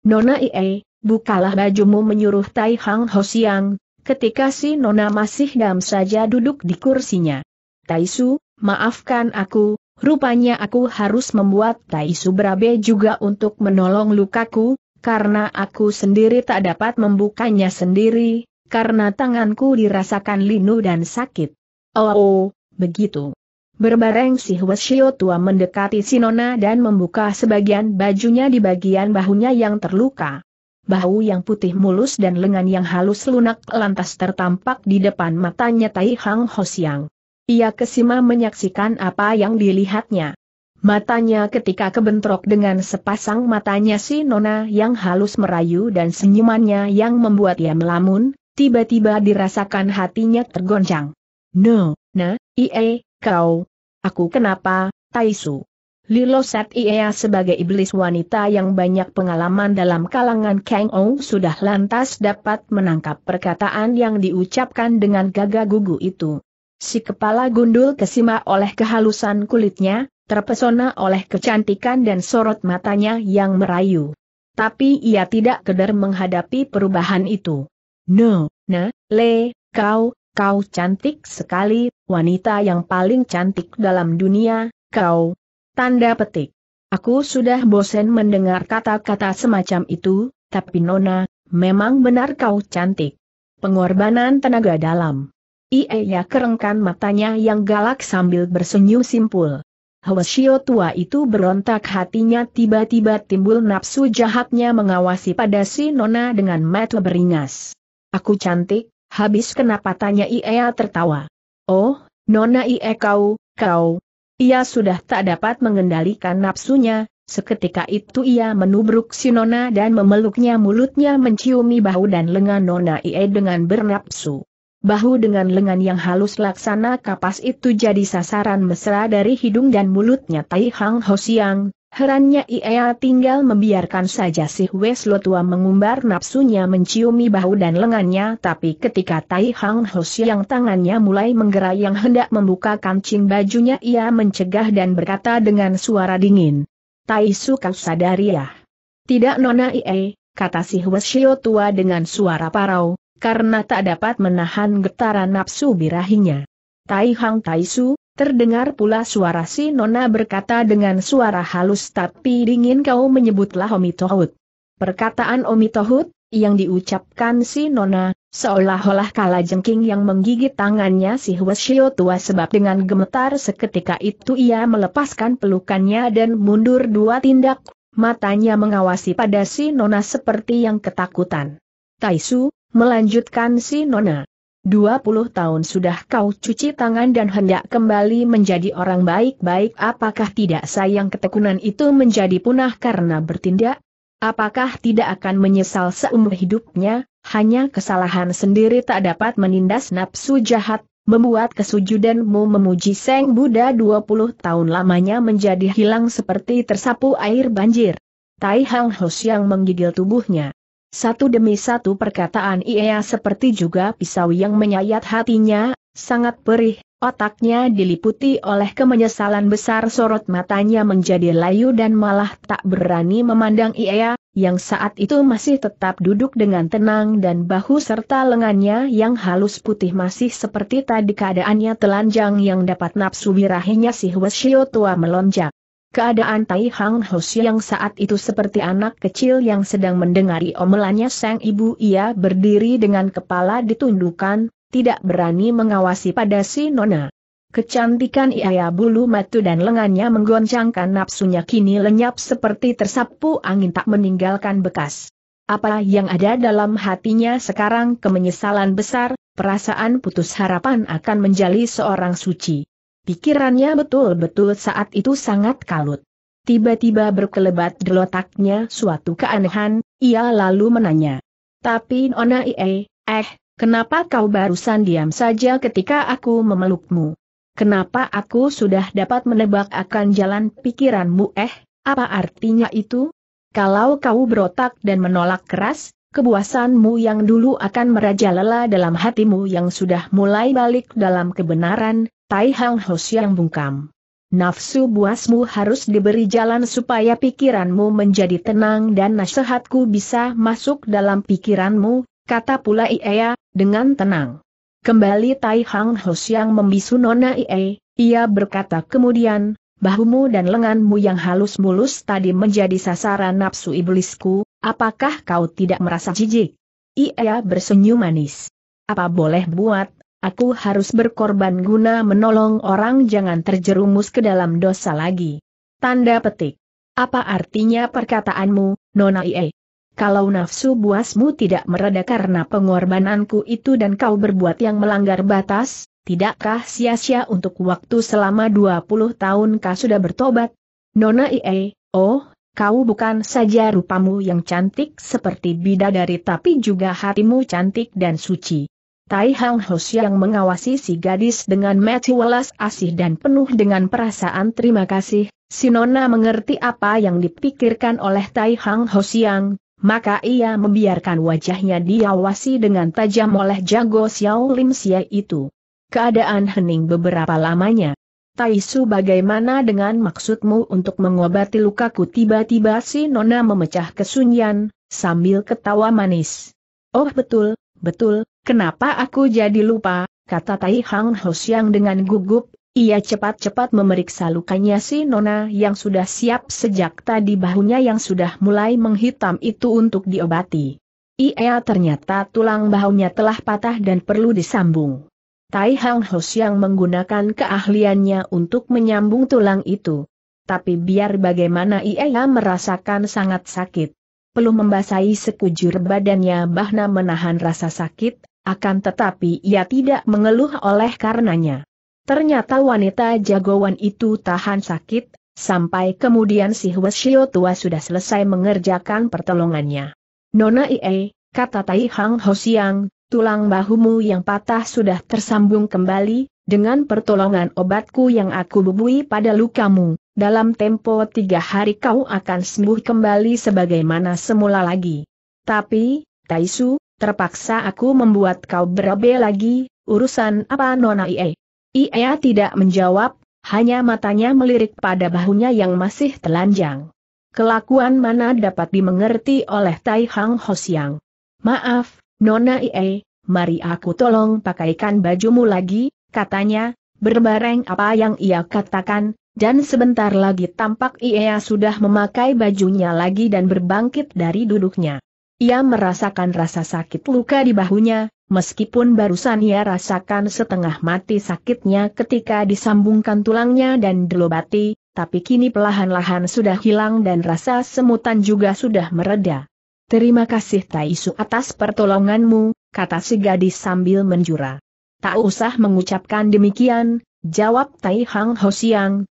Nona Ie, bukalah bajumu menyuruh Tai Hang Hosiang, ketika si Nona masih dam saja duduk di kursinya. Taisu, maafkan aku, rupanya aku harus membuat Taisu berabe juga untuk menolong lukaku, karena aku sendiri tak dapat membukanya sendiri, karena tanganku dirasakan linu dan sakit. Oh, oh begitu. Berbareng si Hwasyo tua mendekati si Nona dan membuka sebagian bajunya di bagian bahunya yang terluka bahu yang putih mulus dan lengan yang halus lunak lantas tertampak di depan matanya Tai Hang Hosiang. Ia kesima menyaksikan apa yang dilihatnya. Matanya ketika kebentrok dengan sepasang matanya si Nona yang halus merayu dan senyumannya yang membuat ia melamun, tiba-tiba dirasakan hatinya tergoncang. No, na, ie, kau. Aku kenapa, Taisu? Lilo Sat Ia sebagai iblis wanita yang banyak pengalaman dalam kalangan Kang Ou sudah lantas dapat menangkap perkataan yang diucapkan dengan gagah gugu itu. Si kepala gundul kesima oleh kehalusan kulitnya, terpesona oleh kecantikan dan sorot matanya yang merayu. Tapi ia tidak keder menghadapi perubahan itu. No, ne, le, kau, kau cantik sekali, wanita yang paling cantik dalam dunia, kau, Tanda petik. Aku sudah bosen mendengar kata-kata semacam itu, tapi Nona, memang benar kau cantik. Pengorbanan tenaga dalam. ya kerengkan matanya yang galak sambil bersenyum simpul. Hwasio tua itu berontak hatinya tiba-tiba timbul nafsu jahatnya mengawasi pada si Nona dengan mata beringas. Aku cantik, habis kenapa tanya Ia tertawa. Oh, Nona Ie kau, kau, ia sudah tak dapat mengendalikan nafsunya, seketika itu ia menubruk si Nona dan memeluknya mulutnya menciumi bahu dan lengan Nona Ie dengan bernapsu. Bahu dengan lengan yang halus laksana kapas itu jadi sasaran mesra dari hidung dan mulutnya Tai Hang Ho Herannya ia tinggal membiarkan saja si Weslo tua mengumbar nafsunya menciumi bahu dan lengannya tapi ketika Tai Hang Hos yang tangannya mulai menggerayang yang hendak membuka kancing bajunya ia mencegah dan berkata dengan suara dingin. Tai Su kau sadari ya. Tidak nona ie, kata si Weslo tua dengan suara parau, karena tak dapat menahan getaran nafsu birahinya. Tai Hang Tai Su, Terdengar pula suara si Nona berkata dengan suara halus tapi dingin kau menyebutlah Omi Tohut. Perkataan Omi Tohut, yang diucapkan si Nona, seolah-olah kala jengking yang menggigit tangannya si Huesio tua sebab dengan gemetar seketika itu ia melepaskan pelukannya dan mundur dua tindak, matanya mengawasi pada si Nona seperti yang ketakutan. Taisu, melanjutkan si Nona. 20 tahun sudah kau cuci tangan dan hendak kembali menjadi orang baik-baik apakah tidak sayang ketekunan itu menjadi punah karena bertindak? Apakah tidak akan menyesal seumur hidupnya, hanya kesalahan sendiri tak dapat menindas nafsu jahat, membuat kesujudanmu memuji Seng Buddha 20 tahun lamanya menjadi hilang seperti tersapu air banjir. Tai Hang Hos yang menggigil tubuhnya. Satu demi satu perkataan Ia seperti juga pisau yang menyayat hatinya, sangat perih, otaknya diliputi oleh kemenyesalan besar sorot matanya menjadi layu dan malah tak berani memandang Ia, yang saat itu masih tetap duduk dengan tenang dan bahu serta lengannya yang halus putih masih seperti tadi keadaannya telanjang yang dapat nafsu birahinya si Hwasyo tua melonjak. Keadaan Tai Hang Hos yang saat itu seperti anak kecil yang sedang mendengari omelannya sang ibu ia berdiri dengan kepala ditundukkan, tidak berani mengawasi pada si Nona. Kecantikan ia bulu matu dan lengannya menggoncangkan nafsunya kini lenyap seperti tersapu angin tak meninggalkan bekas. Apa yang ada dalam hatinya sekarang kemenyesalan besar, perasaan putus harapan akan menjadi seorang suci. Pikirannya betul-betul saat itu sangat kalut. Tiba-tiba berkelebat gelotaknya suatu keanehan, ia lalu menanya. Tapi Nona Ie, eh, kenapa kau barusan diam saja ketika aku memelukmu? Kenapa aku sudah dapat menebak akan jalan pikiranmu eh, apa artinya itu? Kalau kau berotak dan menolak keras, kebuasanmu yang dulu akan merajalela dalam hatimu yang sudah mulai balik dalam kebenaran, Tai Hang Hos yang bungkam. Nafsu buasmu harus diberi jalan supaya pikiranmu menjadi tenang dan nasihatku bisa masuk dalam pikiranmu, kata pula Ieya dengan tenang. Kembali Tai Hang Hos yang membisu Nona Ie, ia berkata kemudian, bahumu dan lenganmu yang halus mulus tadi menjadi sasaran nafsu iblisku, apakah kau tidak merasa jijik? Ia bersenyum manis. Apa boleh buat, Aku harus berkorban guna menolong orang jangan terjerumus ke dalam dosa lagi. Tanda petik. Apa artinya perkataanmu, Nona Ie? Kalau nafsu buasmu tidak mereda karena pengorbananku itu dan kau berbuat yang melanggar batas, tidakkah sia-sia untuk waktu selama 20 tahun kau sudah bertobat? Nona Ie, oh, kau bukan saja rupamu yang cantik seperti bidadari tapi juga hatimu cantik dan suci. Tai Hang Hos yang mengawasi si gadis dengan mati welas asih dan penuh dengan perasaan terima kasih, si Nona mengerti apa yang dipikirkan oleh Tai Hang Hos yang, maka ia membiarkan wajahnya diawasi dengan tajam oleh jago Xiao Lim Xie itu. Keadaan hening beberapa lamanya. Tai Su bagaimana dengan maksudmu untuk mengobati lukaku tiba-tiba si Nona memecah kesunyian, sambil ketawa manis. Oh betul, Betul, kenapa aku jadi lupa, kata Tai Hang Ho dengan gugup, ia cepat-cepat memeriksa lukanya si Nona yang sudah siap sejak tadi bahunya yang sudah mulai menghitam itu untuk diobati. Ia ternyata tulang bahunya telah patah dan perlu disambung. Tai Hang Ho menggunakan keahliannya untuk menyambung tulang itu. Tapi biar bagaimana ia merasakan sangat sakit. Perlu membasahi sekujur badannya bahna menahan rasa sakit, akan tetapi ia tidak mengeluh oleh karenanya. Ternyata wanita jagoan itu tahan sakit, sampai kemudian si Hwasyo tua sudah selesai mengerjakan pertolongannya. Nona Ie, kata Tai Hang Ho tulang bahumu yang patah sudah tersambung kembali, dengan pertolongan obatku yang aku bubui pada lukamu, dalam tempo tiga hari kau akan sembuh kembali sebagaimana semula lagi. Tapi, Taisu, terpaksa aku membuat kau berabe lagi, urusan apa Nona Ie? IE tidak menjawab, hanya matanya melirik pada bahunya yang masih telanjang. Kelakuan mana dapat dimengerti oleh Tai Hang Hosiang. Maaf, Nona Ie, mari aku tolong pakaikan bajumu lagi, katanya, berbareng apa yang ia katakan, dan sebentar lagi tampak Ia sudah memakai bajunya lagi dan berbangkit dari duduknya. Ia merasakan rasa sakit luka di bahunya, meskipun barusan ia rasakan setengah mati sakitnya ketika disambungkan tulangnya dan delobati, tapi kini pelahan lahan sudah hilang dan rasa semutan juga sudah mereda. Terima kasih Taisu atas pertolonganmu, kata si gadis sambil menjura. Tak usah mengucapkan demikian, jawab Tai Hang Ho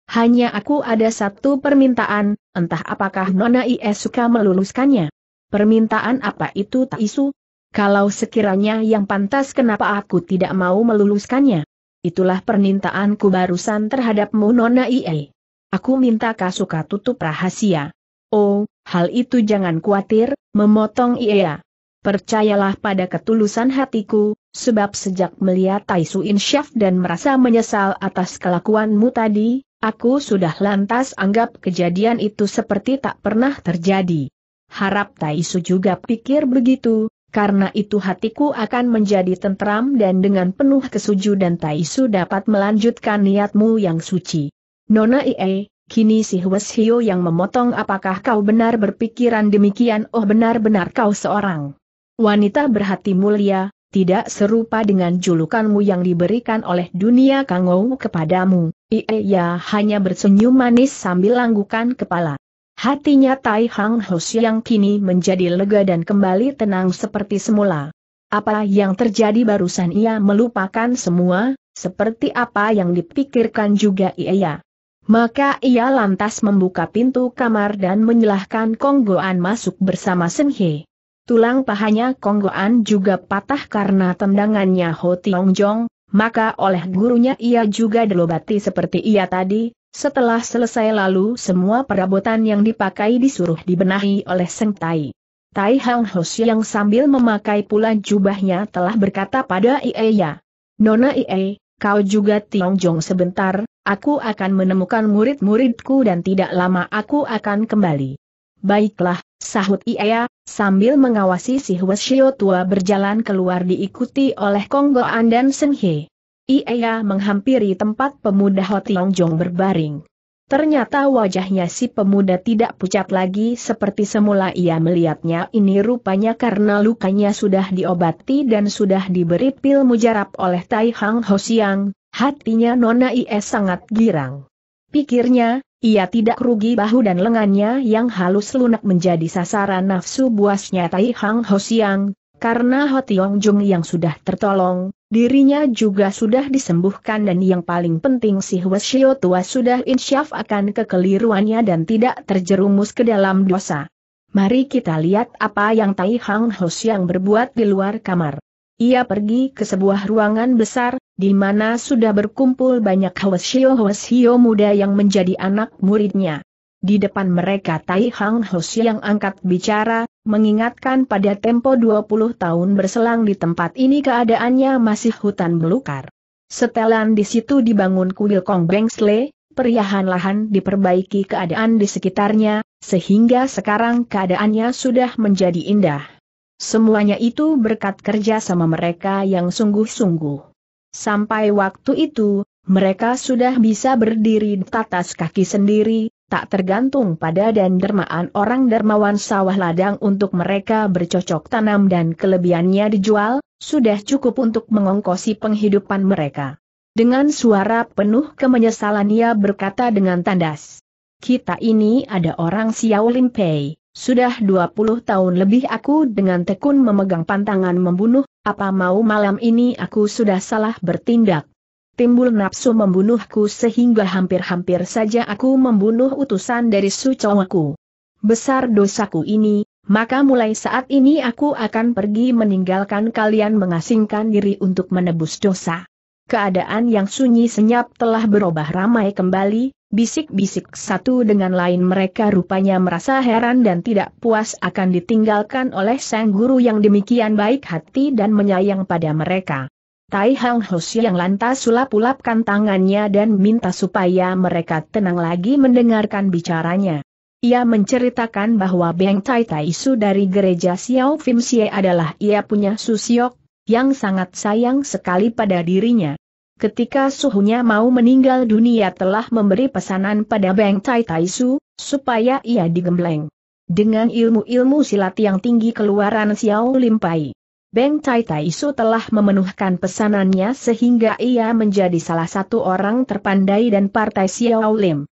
hanya aku ada satu permintaan, entah apakah Nona IS suka meluluskannya. Permintaan apa itu tak isu? Kalau sekiranya yang pantas kenapa aku tidak mau meluluskannya? Itulah permintaanku barusan terhadapmu Nona IE. Aku minta Kasuka tutup rahasia. Oh, hal itu jangan khawatir, memotong IEA. Percayalah pada ketulusan hatiku, sebab sejak melihat Taisu Insyaf dan merasa menyesal atas kelakuanmu tadi, Aku sudah lantas anggap kejadian itu seperti tak pernah terjadi. Harap Taisu juga pikir begitu, karena itu hatiku akan menjadi tentram dan dengan penuh kesujudan Taisu dapat melanjutkan niatmu yang suci. Nona Ie, kini si Hwes Hio yang memotong apakah kau benar berpikiran demikian oh benar-benar kau seorang. Wanita berhati mulia, tidak serupa dengan julukanmu yang diberikan oleh dunia Kangou kepadamu. Ia hanya bersenyum manis sambil langgukan kepala. Hatinya Tai Hang Hos yang kini menjadi lega dan kembali tenang seperti semula. Apa yang terjadi barusan ia melupakan semua, seperti apa yang dipikirkan juga ia. Maka ia lantas membuka pintu kamar dan menyelahkan Kong Konggoan masuk bersama Sen He. Tulang pahanya Kong Konggoan juga patah karena tendangannya Ho Tiong Jong, maka oleh gurunya ia juga dilobati seperti ia tadi, setelah selesai lalu semua perabotan yang dipakai disuruh dibenahi oleh Seng Tai. Tai Hang Hos yang sambil memakai pula jubahnya telah berkata pada Ie ya. Nona Ie, kau juga Jong sebentar, aku akan menemukan murid-muridku dan tidak lama aku akan kembali. Baiklah, Sahut Ia, sambil mengawasi si Huesio tua berjalan keluar diikuti oleh Kong Goan dan Seng He. Ia menghampiri tempat pemuda Hotiong Jong berbaring. Ternyata wajahnya si pemuda tidak pucat lagi seperti semula ia melihatnya ini rupanya karena lukanya sudah diobati dan sudah diberi pil mujarab oleh Tai Hang Ho Siang, hatinya Nona Ie sangat girang. Pikirnya, ia tidak rugi bahu dan lengannya yang halus lunak menjadi sasaran nafsu buasnya Tai Hang Ho Siang, karena Ho Tiong Jung yang sudah tertolong, dirinya juga sudah disembuhkan dan yang paling penting si Shio tua sudah insyaf akan kekeliruannya dan tidak terjerumus ke dalam dosa. Mari kita lihat apa yang Tai Hang Ho Siang berbuat di luar kamar. Ia pergi ke sebuah ruangan besar, di mana sudah berkumpul banyak Hwasyo-Hwasyo muda yang menjadi anak muridnya. Di depan mereka Tai Hang Hos yang angkat bicara, mengingatkan pada tempo 20 tahun berselang di tempat ini keadaannya masih hutan belukar. Setelan di situ dibangun kuil Kong Bengsle, periahan lahan diperbaiki keadaan di sekitarnya, sehingga sekarang keadaannya sudah menjadi indah. Semuanya itu berkat kerja sama mereka yang sungguh-sungguh. Sampai waktu itu, mereka sudah bisa berdiri di atas kaki sendiri, tak tergantung pada dan dermaan orang dermawan sawah ladang untuk mereka bercocok tanam dan kelebihannya dijual, sudah cukup untuk mengongkosi penghidupan mereka. Dengan suara penuh kemenyesalan ia berkata dengan tandas. Kita ini ada orang Xiao Limpei, sudah 20 tahun lebih aku dengan tekun memegang pantangan membunuh, apa mau malam ini aku sudah salah bertindak. Timbul nafsu membunuhku sehingga hampir-hampir saja aku membunuh utusan dari sucowaku. Besar dosaku ini, maka mulai saat ini aku akan pergi meninggalkan kalian mengasingkan diri untuk menebus dosa. Keadaan yang sunyi senyap telah berubah ramai kembali, Bisik-bisik satu dengan lain mereka rupanya merasa heran dan tidak puas akan ditinggalkan oleh sang guru yang demikian baik hati dan menyayang pada mereka. Tai Hang Hoshi yang lantas sulap-ulapkan tangannya dan minta supaya mereka tenang lagi mendengarkan bicaranya. Ia menceritakan bahwa Beng Tai Tai Su dari gereja Xiao Fim Xie adalah ia punya susiok, yang sangat sayang sekali pada dirinya ketika suhunya mau meninggal dunia telah memberi pesanan pada Beng Tai Su, supaya ia digembleng. Dengan ilmu-ilmu silat yang tinggi keluaran Xiao Lim Pai, Beng Tai Su telah memenuhkan pesanannya sehingga ia menjadi salah satu orang terpandai dan partai Xiao Lim.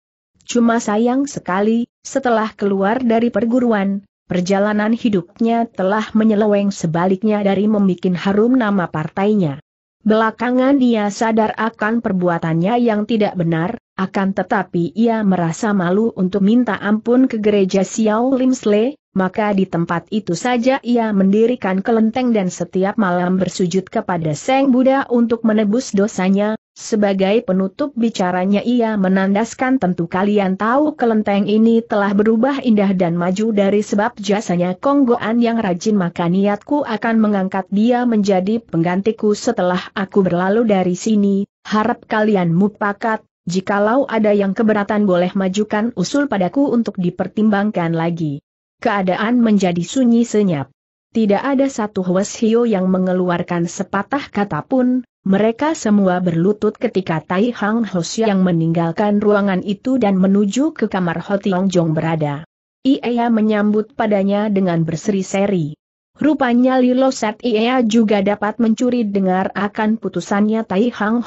Cuma sayang sekali, setelah keluar dari perguruan, perjalanan hidupnya telah menyeleweng sebaliknya dari membuat harum nama partainya. Belakangan dia sadar akan perbuatannya yang tidak benar, akan tetapi ia merasa malu untuk minta ampun ke gereja Xiao Limsle, maka di tempat itu saja ia mendirikan kelenteng dan setiap malam bersujud kepada Seng Buddha untuk menebus dosanya, sebagai penutup bicaranya ia menandaskan tentu kalian tahu kelenteng ini telah berubah indah dan maju dari sebab jasanya Konggoan yang rajin maka niatku akan mengangkat dia menjadi penggantiku setelah aku berlalu dari sini, harap kalian mupakat, jikalau ada yang keberatan boleh majukan usul padaku untuk dipertimbangkan lagi. Keadaan menjadi sunyi senyap. Tidak ada satu Weshio yang mengeluarkan sepatah kata pun, mereka semua berlutut ketika Tai Hang yang meninggalkan ruangan itu dan menuju ke kamar Tiong Jong berada. Ia menyambut padanya dengan berseri-seri. Rupanya Lilo Set Ia juga dapat mencuri dengar akan putusannya Tai Hang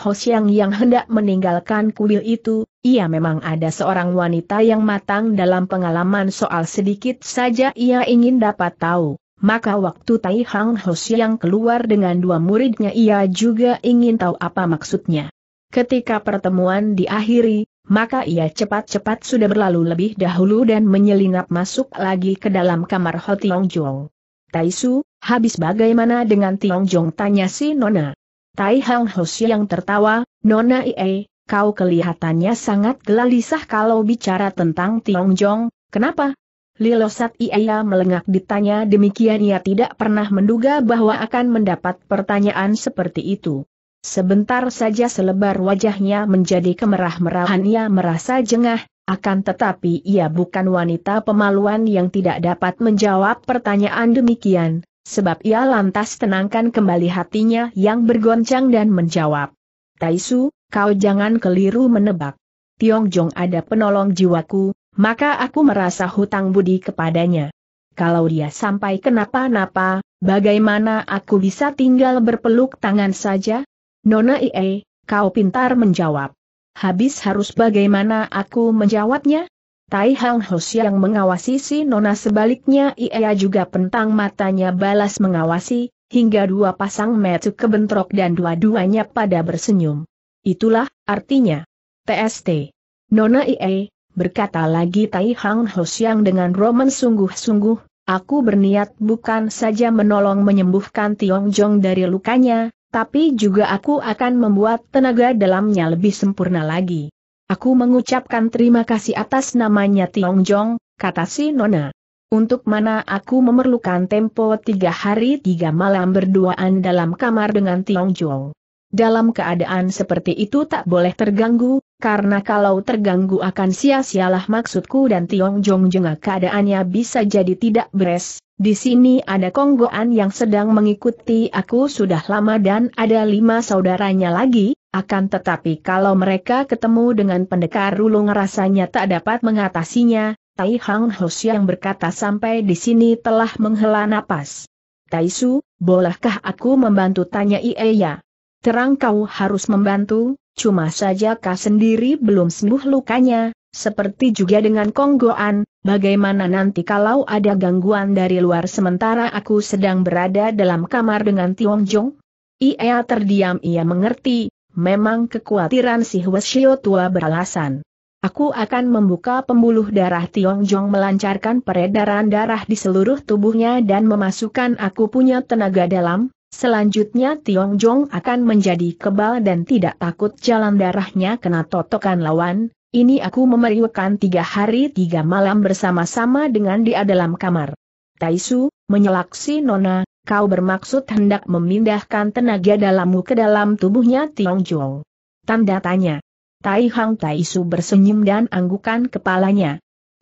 yang hendak meninggalkan kuil itu, ia memang ada seorang wanita yang matang dalam pengalaman soal sedikit saja ia ingin dapat tahu maka waktu Tai Hang Hos yang keluar dengan dua muridnya ia juga ingin tahu apa maksudnya. Ketika pertemuan diakhiri, maka ia cepat-cepat sudah berlalu lebih dahulu dan menyelinap masuk lagi ke dalam kamar Ho Tiong Jong. Tai Su, habis bagaimana dengan Tiong Jong tanya si Nona. Tai Hang Hos yang tertawa, Nona Ie, kau kelihatannya sangat gelisah kalau bicara tentang Tiong Jong, kenapa? Lilosat ia melengak ditanya demikian ia tidak pernah menduga bahwa akan mendapat pertanyaan seperti itu. Sebentar saja selebar wajahnya menjadi kemerah-merahan ia merasa jengah, akan tetapi ia bukan wanita pemaluan yang tidak dapat menjawab pertanyaan demikian, sebab ia lantas tenangkan kembali hatinya yang bergoncang dan menjawab. Taisu, kau jangan keliru menebak. Tiong Jong ada penolong jiwaku, maka aku merasa hutang budi kepadanya. Kalau dia sampai kenapa-napa, bagaimana aku bisa tinggal berpeluk tangan saja? Nona Ie, kau pintar menjawab. Habis harus bagaimana aku menjawabnya? Tai Hang Hos yang mengawasi si Nona sebaliknya IE juga pentang matanya balas mengawasi, hingga dua pasang metu kebentrok dan dua-duanya pada bersenyum. Itulah, artinya. TST. Nona Ie, berkata lagi Tai Hang Ho dengan roman sungguh-sungguh, aku berniat bukan saja menolong menyembuhkan Tiong Jong dari lukanya, tapi juga aku akan membuat tenaga dalamnya lebih sempurna lagi. Aku mengucapkan terima kasih atas namanya Tiong Jong, kata si Nona. Untuk mana aku memerlukan tempo tiga hari tiga malam berduaan dalam kamar dengan Tiong Jong. Dalam keadaan seperti itu tak boleh terganggu, karena kalau terganggu akan sia-sialah maksudku dan Tiong Jong Jenga keadaannya bisa jadi tidak beres. Di sini ada Konggoan yang sedang mengikuti aku sudah lama dan ada lima saudaranya lagi, akan tetapi kalau mereka ketemu dengan pendekar rulung rasanya tak dapat mengatasinya, Tai Hang Hos yang berkata sampai di sini telah menghela napas. Tai Su, bolehkah aku membantu tanya Iya? Terang kau harus membantu, cuma saja kau sendiri belum sembuh lukanya, seperti juga dengan Konggoan, bagaimana nanti kalau ada gangguan dari luar sementara aku sedang berada dalam kamar dengan Tiong Jong? Ia terdiam ia mengerti, memang kekhawatiran si Huesio tua beralasan. Aku akan membuka pembuluh darah Tiong Jong melancarkan peredaran darah di seluruh tubuhnya dan memasukkan aku punya tenaga dalam, Selanjutnya Tiong Jong akan menjadi kebal dan tidak takut jalan darahnya kena totokan lawan, ini aku memeriwakan tiga hari tiga malam bersama-sama dengan dia dalam kamar. Taisu, menyelaksi Nona, kau bermaksud hendak memindahkan tenaga dalammu ke dalam tubuhnya Tiong Jong. Tanda tanya. Tai Hang Taisu bersenyum dan anggukan kepalanya.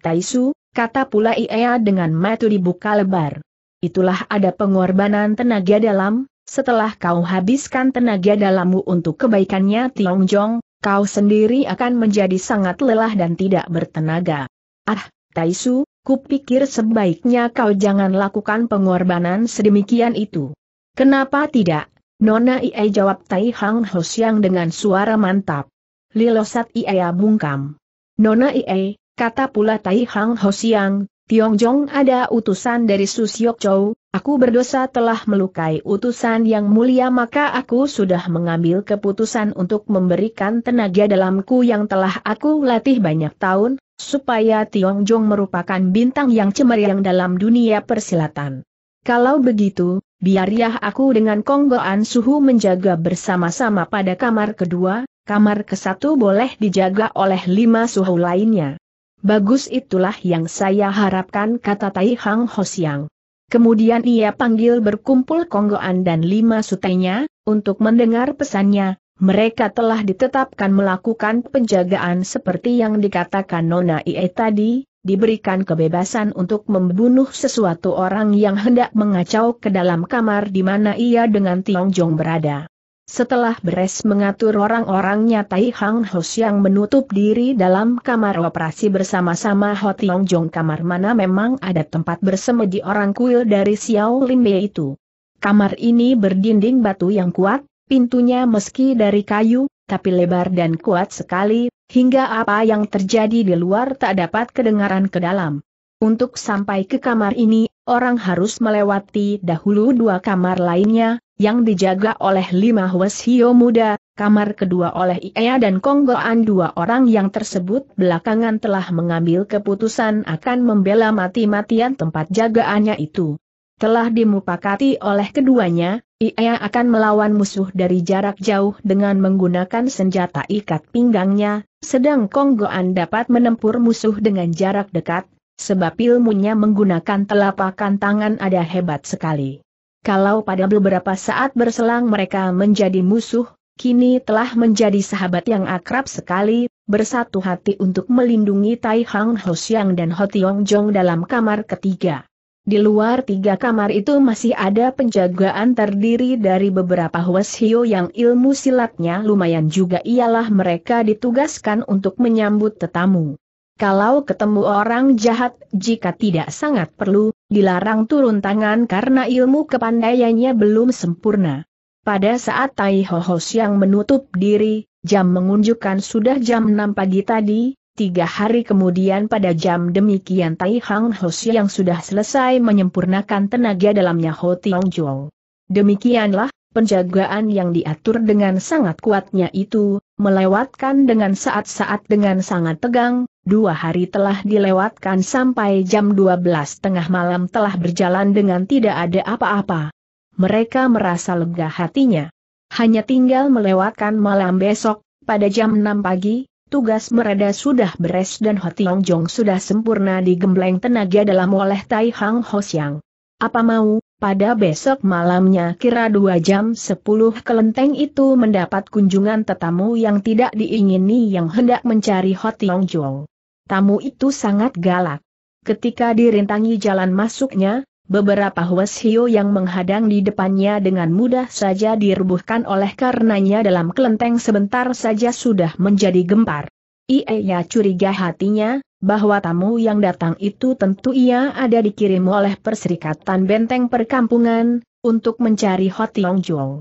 Taisu, kata pula Ia dengan mata dibuka lebar itulah ada pengorbanan tenaga dalam, setelah kau habiskan tenaga dalammu untuk kebaikannya Tiong Jong, kau sendiri akan menjadi sangat lelah dan tidak bertenaga. Ah, Taisu, kupikir sebaiknya kau jangan lakukan pengorbanan sedemikian itu. Kenapa tidak? Nona Ie jawab Tai Hang Hosiang dengan suara mantap. Lilosat Ie bungkam. Nona Ie, kata pula Tai Hang Hosiang, Tiong Jong, ada utusan dari Su Siok Chow, aku berdosa telah melukai utusan yang mulia maka aku sudah mengambil keputusan untuk memberikan tenaga dalamku yang telah aku latih banyak tahun, supaya Tiong Jong merupakan bintang yang cemerlang dalam dunia persilatan. Kalau begitu, biar ya aku dengan Konggoan Suhu menjaga bersama-sama pada kamar kedua, kamar ke satu boleh dijaga oleh lima suhu lainnya. Bagus itulah yang saya harapkan kata Tai Hang Hosiang. Kemudian ia panggil berkumpul Konggoan dan lima sutenya, untuk mendengar pesannya, mereka telah ditetapkan melakukan penjagaan seperti yang dikatakan Nona Ie tadi, diberikan kebebasan untuk membunuh sesuatu orang yang hendak mengacau ke dalam kamar di mana ia dengan Tiong Jong berada. Setelah beres mengatur orang-orangnya Tai Hang Hos yang menutup diri dalam kamar operasi bersama-sama Ho Tiong Jong kamar mana memang ada tempat bersemedi orang kuil dari Xiao Bei itu. Kamar ini berdinding batu yang kuat, pintunya meski dari kayu, tapi lebar dan kuat sekali, hingga apa yang terjadi di luar tak dapat kedengaran ke dalam. Untuk sampai ke kamar ini, orang harus melewati dahulu dua kamar lainnya, yang dijaga oleh lima Hio muda, kamar kedua oleh Ia dan Konggoan dua orang yang tersebut belakangan telah mengambil keputusan akan membela mati-matian tempat jagaannya itu. Telah dimupakati oleh keduanya, Ia akan melawan musuh dari jarak jauh dengan menggunakan senjata ikat pinggangnya, sedang Konggoan dapat menempur musuh dengan jarak dekat, sebab ilmunya menggunakan telapakan tangan ada hebat sekali. Kalau pada beberapa saat berselang mereka menjadi musuh, kini telah menjadi sahabat yang akrab sekali, bersatu hati untuk melindungi Tai Hang Ho Xiang dan Ho Tiong Jong dalam kamar ketiga. Di luar tiga kamar itu masih ada penjagaan terdiri dari beberapa Hio yang ilmu silatnya lumayan juga ialah mereka ditugaskan untuk menyambut tetamu. Kalau ketemu orang jahat, jika tidak sangat perlu, dilarang turun tangan karena ilmu kepandaiannya belum sempurna. Pada saat Tai Hohos yang menutup diri, jam mengunjukkan sudah jam 6 pagi tadi, tiga hari kemudian pada jam demikian Tai Hang Hos yang sudah selesai menyempurnakan tenaga dalamnya Ho Tiong Jong. Demikianlah, penjagaan yang diatur dengan sangat kuatnya itu, melewatkan dengan saat-saat dengan sangat tegang, dua hari telah dilewatkan sampai jam 12 tengah malam telah berjalan dengan tidak ada apa-apa. Mereka merasa lega hatinya. Hanya tinggal melewatkan malam besok, pada jam 6 pagi, tugas mereda sudah beres dan Hotiong Jong sudah sempurna digembleng tenaga dalam oleh Tai Hang Ho Siang. Apa mau, pada besok malamnya kira dua jam sepuluh kelenteng itu mendapat kunjungan tetamu yang tidak diingini yang hendak mencari Hotiong Jong tamu itu sangat galak. Ketika dirintangi jalan masuknya, beberapa Hweshio yang menghadang di depannya dengan mudah saja dirubuhkan oleh karenanya dalam kelenteng sebentar saja sudah menjadi gempar. Ia curiga hatinya, bahwa tamu yang datang itu tentu ia ada dikirim oleh Perserikatan Benteng Perkampungan, untuk mencari Hotiong Jong.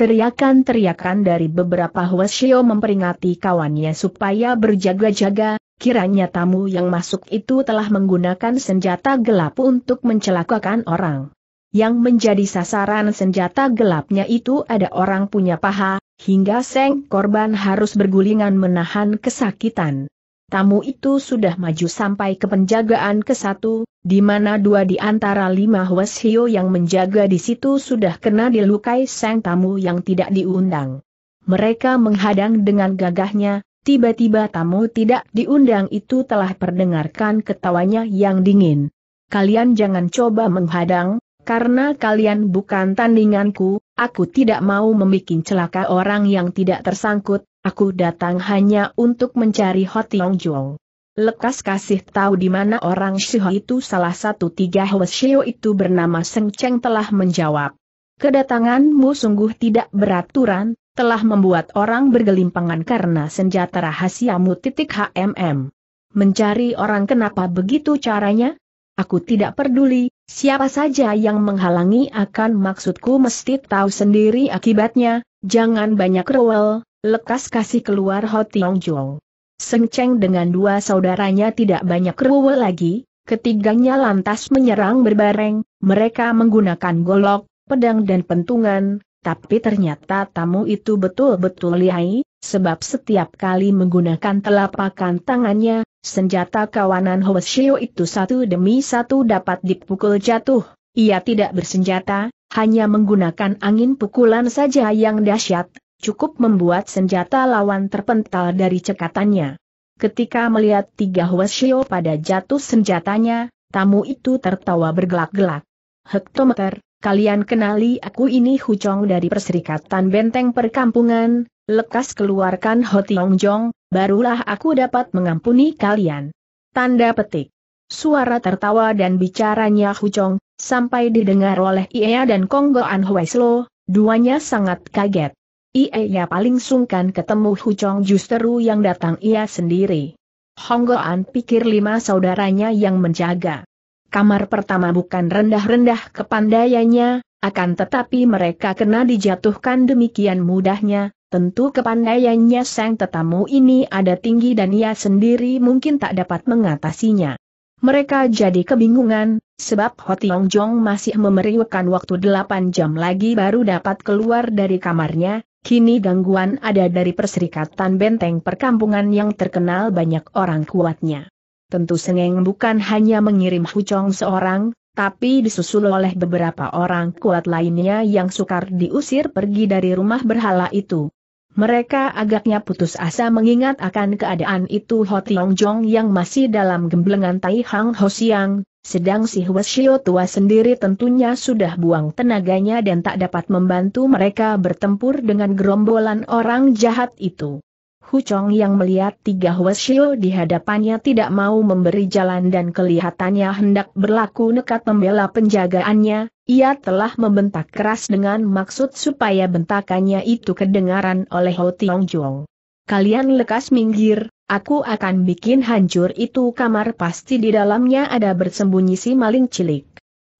Teriakan-teriakan dari beberapa Hweshio memperingati kawannya supaya berjaga-jaga, Kiranya tamu yang masuk itu telah menggunakan senjata gelap untuk mencelakakan orang. Yang menjadi sasaran senjata gelapnya itu ada orang punya paha, hingga seng korban harus bergulingan menahan kesakitan. Tamu itu sudah maju sampai ke penjagaan ke satu, di mana dua di antara lima Hwasio yang menjaga di situ sudah kena dilukai sang tamu yang tidak diundang. Mereka menghadang dengan gagahnya, Tiba-tiba tamu tidak diundang itu telah perdengarkan ketawanya yang dingin. Kalian jangan coba menghadang, karena kalian bukan tandinganku, aku tidak mau membuat celaka orang yang tidak tersangkut, aku datang hanya untuk mencari Yong Jong. Lekas kasih tahu di mana orang Shio itu salah satu tiga Shio itu bernama Seng Cheng telah menjawab. Kedatanganmu sungguh tidak beraturan, telah membuat orang bergelimpangan karena senjata rahasiamu titik HMM. Mencari orang kenapa begitu caranya? Aku tidak peduli, siapa saja yang menghalangi akan maksudku mesti tahu sendiri akibatnya, jangan banyak rewel, lekas kasih keluar Ho Tiong Jong. Seng Cheng dengan dua saudaranya tidak banyak rewel lagi, ketiganya lantas menyerang berbareng, mereka menggunakan golok, pedang dan pentungan, tapi ternyata tamu itu betul-betul lihai, sebab setiap kali menggunakan telapakan tangannya, senjata kawanan Hoshio itu satu demi satu dapat dipukul jatuh. Ia tidak bersenjata, hanya menggunakan angin pukulan saja yang dahsyat, cukup membuat senjata lawan terpental dari cekatannya. Ketika melihat tiga Hoshio pada jatuh senjatanya, tamu itu tertawa bergelak-gelak. Hektometer, Kalian kenali aku ini Hucong dari Perserikatan Benteng Perkampungan, lekas keluarkan Hotiong Jong, barulah aku dapat mengampuni kalian. Tanda petik. Suara tertawa dan bicaranya Hucong, sampai didengar oleh Iea dan Konggo An Huaislo, duanya sangat kaget. Iea paling sungkan ketemu Hucong justru yang datang ia sendiri. Honggoan pikir lima saudaranya yang menjaga. Kamar pertama bukan rendah-rendah kepandaiannya, akan tetapi mereka kena dijatuhkan demikian mudahnya, tentu kepandaiannya sang tetamu ini ada tinggi dan ia sendiri mungkin tak dapat mengatasinya. Mereka jadi kebingungan, sebab Hotiong Jong masih memerlukan waktu 8 jam lagi baru dapat keluar dari kamarnya, kini gangguan ada dari perserikatan benteng perkampungan yang terkenal banyak orang kuatnya. Tentu Sengeng bukan hanya mengirim Hucong seorang, tapi disusul oleh beberapa orang kuat lainnya yang sukar diusir pergi dari rumah berhala itu. Mereka agaknya putus asa mengingat akan keadaan itu Ho Tiong Jong yang masih dalam gemblengan Tai Hang Ho Siang, sedang si Hwa tua sendiri tentunya sudah buang tenaganya dan tak dapat membantu mereka bertempur dengan gerombolan orang jahat itu. Hu Chong yang melihat tiga Huasio di hadapannya tidak mau memberi jalan dan kelihatannya hendak berlaku nekat membela penjagaannya, ia telah membentak keras dengan maksud supaya bentakannya itu kedengaran oleh Ho Tiong Jong. Kalian lekas minggir, aku akan bikin hancur itu kamar pasti di dalamnya ada bersembunyi si maling cilik.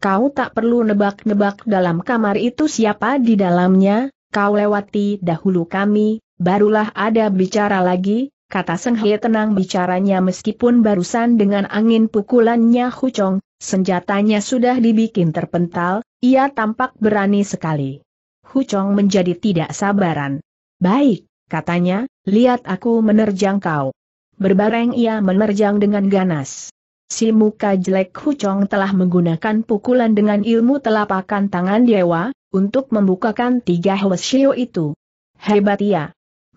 Kau tak perlu nebak-nebak dalam kamar itu siapa di dalamnya, kau lewati dahulu kami, barulah ada bicara lagi, kata Seng He tenang bicaranya meskipun barusan dengan angin pukulannya Chong, senjatanya sudah dibikin terpental, ia tampak berani sekali. Chong menjadi tidak sabaran. Baik, katanya, lihat aku menerjang kau. Berbareng ia menerjang dengan ganas. Si muka jelek Chong telah menggunakan pukulan dengan ilmu telapakan tangan dewa, untuk membukakan tiga Hwasyo itu. Hebat ia,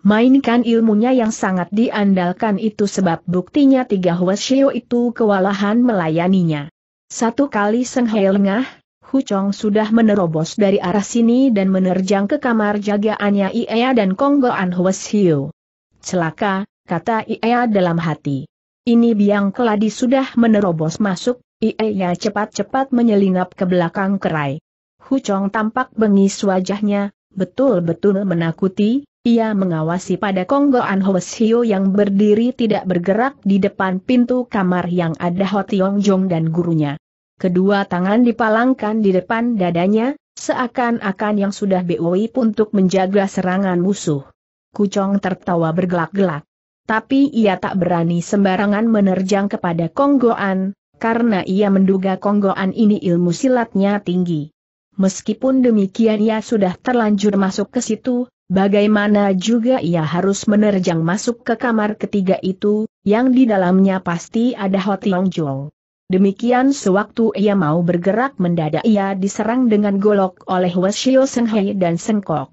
Mainkan ilmunya yang sangat diandalkan itu sebab buktinya tiga huasyo itu kewalahan melayaninya. Satu kali senghai lengah, Hu Chong sudah menerobos dari arah sini dan menerjang ke kamar jagaannya Iea dan Konggoan Huasyo. Celaka, kata Iea dalam hati. Ini biang keladi sudah menerobos masuk, Iea cepat-cepat menyelinap ke belakang kerai. Hu Chong tampak bengis wajahnya, betul-betul menakuti, ia mengawasi pada Konggo An yang berdiri tidak bergerak di depan pintu kamar yang ada Ho Tiong Jong dan gurunya. Kedua tangan dipalangkan di depan dadanya, seakan-akan yang sudah BOI untuk menjaga serangan musuh. Kucong tertawa bergelak-gelak. Tapi ia tak berani sembarangan menerjang kepada Konggoan, karena ia menduga Konggoan ini ilmu silatnya tinggi. Meskipun demikian ia sudah terlanjur masuk ke situ, Bagaimana juga ia harus menerjang masuk ke kamar ketiga itu, yang di dalamnya pasti ada long Jong. Demikian sewaktu ia mau bergerak mendadak ia diserang dengan golok oleh Seng Senhei dan Sengkok.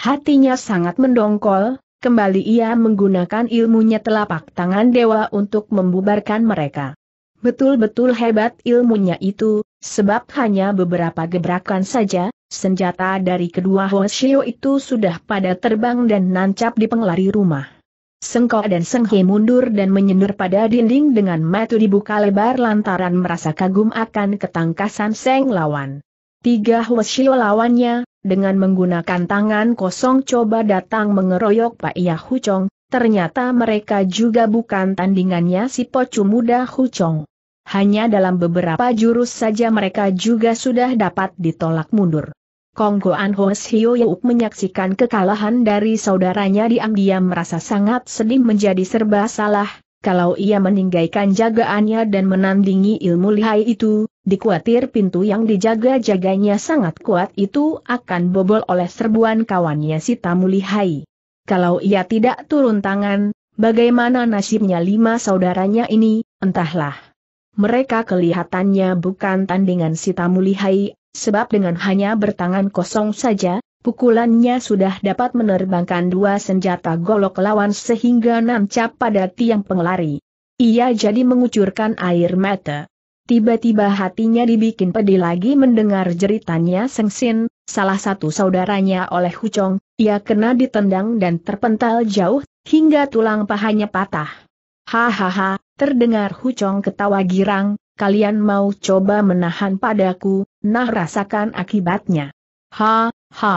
Hatinya sangat mendongkol, kembali ia menggunakan ilmunya telapak tangan dewa untuk membubarkan mereka. Betul-betul hebat ilmunya itu, sebab hanya beberapa gebrakan saja, Senjata dari kedua Hoshio itu sudah pada terbang dan nancap di pengelari rumah. Sengko dan Senghe mundur dan menyendur pada dinding dengan mata dibuka lebar lantaran merasa kagum akan ketangkasan Seng lawan. Tiga Hoshio lawannya, dengan menggunakan tangan kosong coba datang mengeroyok Pak Iya Hucong, ternyata mereka juga bukan tandingannya si pocu muda Huchong hanya dalam beberapa jurus saja mereka juga sudah dapat ditolak mundur. Kongko Anhos Yuk menyaksikan kekalahan dari saudaranya diam-diam merasa sangat sedih menjadi serba salah, kalau ia meninggalkan jagaannya dan menandingi ilmu lihai itu, dikhawatir pintu yang dijaga-jaganya sangat kuat itu akan bobol oleh serbuan kawannya si tamu lihai. Kalau ia tidak turun tangan, bagaimana nasibnya lima saudaranya ini, entahlah mereka kelihatannya bukan tandingan si tamu sebab dengan hanya bertangan kosong saja, pukulannya sudah dapat menerbangkan dua senjata golok lawan sehingga nancap pada tiang pengelari. Ia jadi mengucurkan air mata. Tiba-tiba hatinya dibikin pedih lagi mendengar jeritannya Sengsin, salah satu saudaranya oleh Hucong, ia kena ditendang dan terpental jauh, hingga tulang pahanya patah. Hahaha, Terdengar Hucong ketawa girang, kalian mau coba menahan padaku, nah rasakan akibatnya. Ha, ha.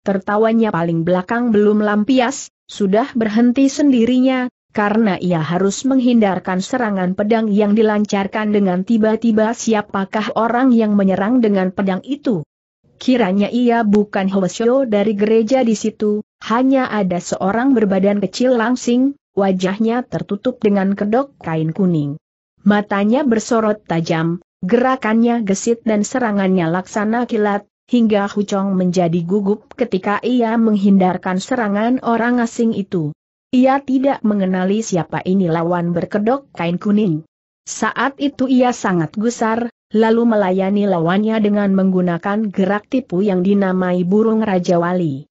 Tertawanya paling belakang belum lampias, sudah berhenti sendirinya, karena ia harus menghindarkan serangan pedang yang dilancarkan dengan tiba-tiba siapakah orang yang menyerang dengan pedang itu. Kiranya ia bukan Hwasyo dari gereja di situ, hanya ada seorang berbadan kecil langsing, wajahnya tertutup dengan kedok kain kuning. Matanya bersorot tajam, gerakannya gesit dan serangannya laksana kilat, hingga huchong menjadi gugup ketika ia menghindarkan serangan orang asing itu. Ia tidak mengenali siapa ini lawan berkedok kain kuning. Saat itu ia sangat gusar, lalu melayani lawannya dengan menggunakan gerak tipu yang dinamai burung Raja Wali.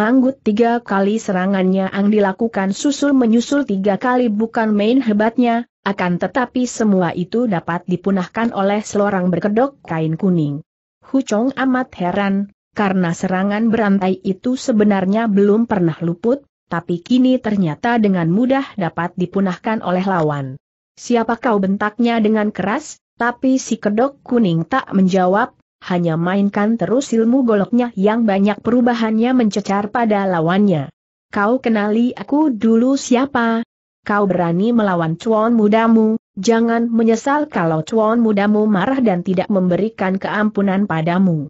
Manggut tiga kali serangannya yang dilakukan susul menyusul tiga kali bukan main hebatnya, akan tetapi semua itu dapat dipunahkan oleh selorang berkedok kain kuning. Chong amat heran, karena serangan berantai itu sebenarnya belum pernah luput, tapi kini ternyata dengan mudah dapat dipunahkan oleh lawan. Siapa kau bentaknya dengan keras, tapi si kedok kuning tak menjawab, hanya mainkan terus ilmu goloknya yang banyak perubahannya mencecar pada lawannya. Kau kenali aku dulu siapa? Kau berani melawan cuan mudamu, jangan menyesal kalau cuan mudamu marah dan tidak memberikan keampunan padamu.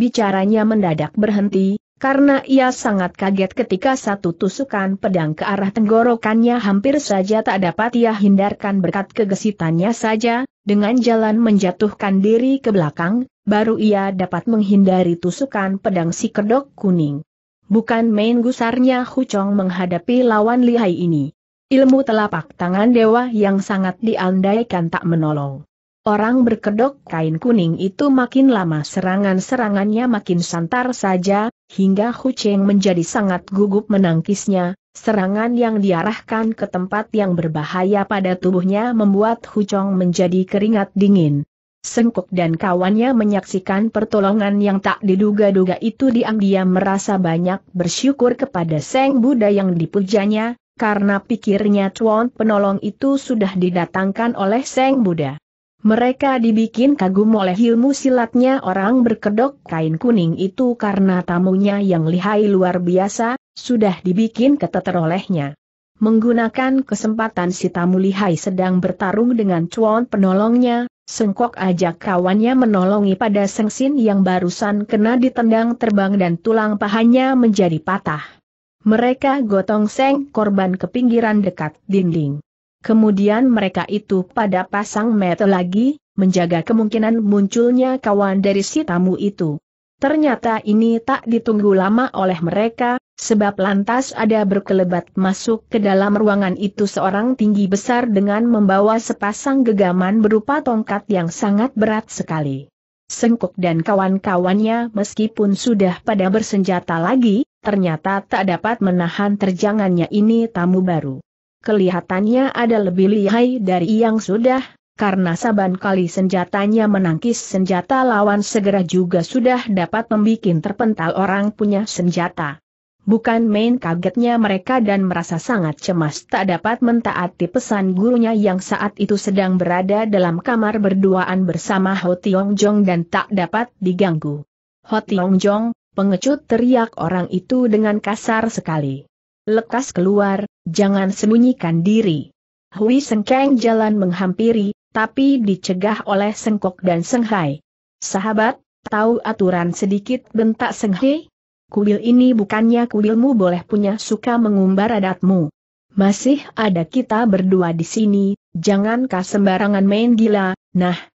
Bicaranya mendadak berhenti, karena ia sangat kaget ketika satu tusukan pedang ke arah tenggorokannya hampir saja tak dapat ia hindarkan berkat kegesitannya saja, dengan jalan menjatuhkan diri ke belakang, baru ia dapat menghindari tusukan pedang si kedok kuning. Bukan main gusarnya Chong menghadapi lawan lihai ini. Ilmu telapak tangan dewa yang sangat diandaikan tak menolong. Orang berkedok kain kuning itu makin lama serangan-serangannya makin santar saja, hingga Cheng menjadi sangat gugup menangkisnya, serangan yang diarahkan ke tempat yang berbahaya pada tubuhnya membuat Chong menjadi keringat dingin. Sengkuk dan kawannya menyaksikan pertolongan yang tak diduga-duga itu diam-diam merasa banyak bersyukur kepada Seng Buddha yang dipujanya, karena pikirnya Chuan penolong itu sudah didatangkan oleh Seng Buddha. Mereka dibikin kagum oleh ilmu silatnya orang berkedok kain kuning itu karena tamunya yang lihai luar biasa, sudah dibikin keteter olehnya. Menggunakan kesempatan si tamu lihai sedang bertarung dengan cuan penolongnya, Sengkok ajak kawannya menolongi pada Sengsin yang barusan kena ditendang terbang dan tulang pahanya menjadi patah. Mereka gotong seng korban ke pinggiran dekat dinding. Kemudian mereka itu pada pasang mata lagi, menjaga kemungkinan munculnya kawan dari si tamu itu. Ternyata ini tak ditunggu lama oleh mereka, sebab lantas ada berkelebat masuk ke dalam ruangan itu seorang tinggi besar dengan membawa sepasang gegaman berupa tongkat yang sangat berat sekali. Sengkuk dan kawan-kawannya meskipun sudah pada bersenjata lagi, ternyata tak dapat menahan terjangannya ini tamu baru. Kelihatannya ada lebih lihai dari yang sudah karena saban kali senjatanya menangkis senjata lawan segera juga sudah dapat membuat terpental orang punya senjata. Bukan main kagetnya mereka dan merasa sangat cemas tak dapat mentaati pesan gurunya yang saat itu sedang berada dalam kamar berduaan bersama Ho Tiong Jong dan tak dapat diganggu. Ho Tiong Jong, pengecut teriak orang itu dengan kasar sekali. Lekas keluar, jangan sembunyikan diri. Hui Sengkeng jalan menghampiri, tapi dicegah oleh Sengkok dan Senghai. Sahabat, tahu aturan sedikit bentak Senghai? Kuil ini bukannya kuilmu boleh punya suka mengumbar adatmu. Masih ada kita berdua di sini, jangan kau sembarangan main gila, nah,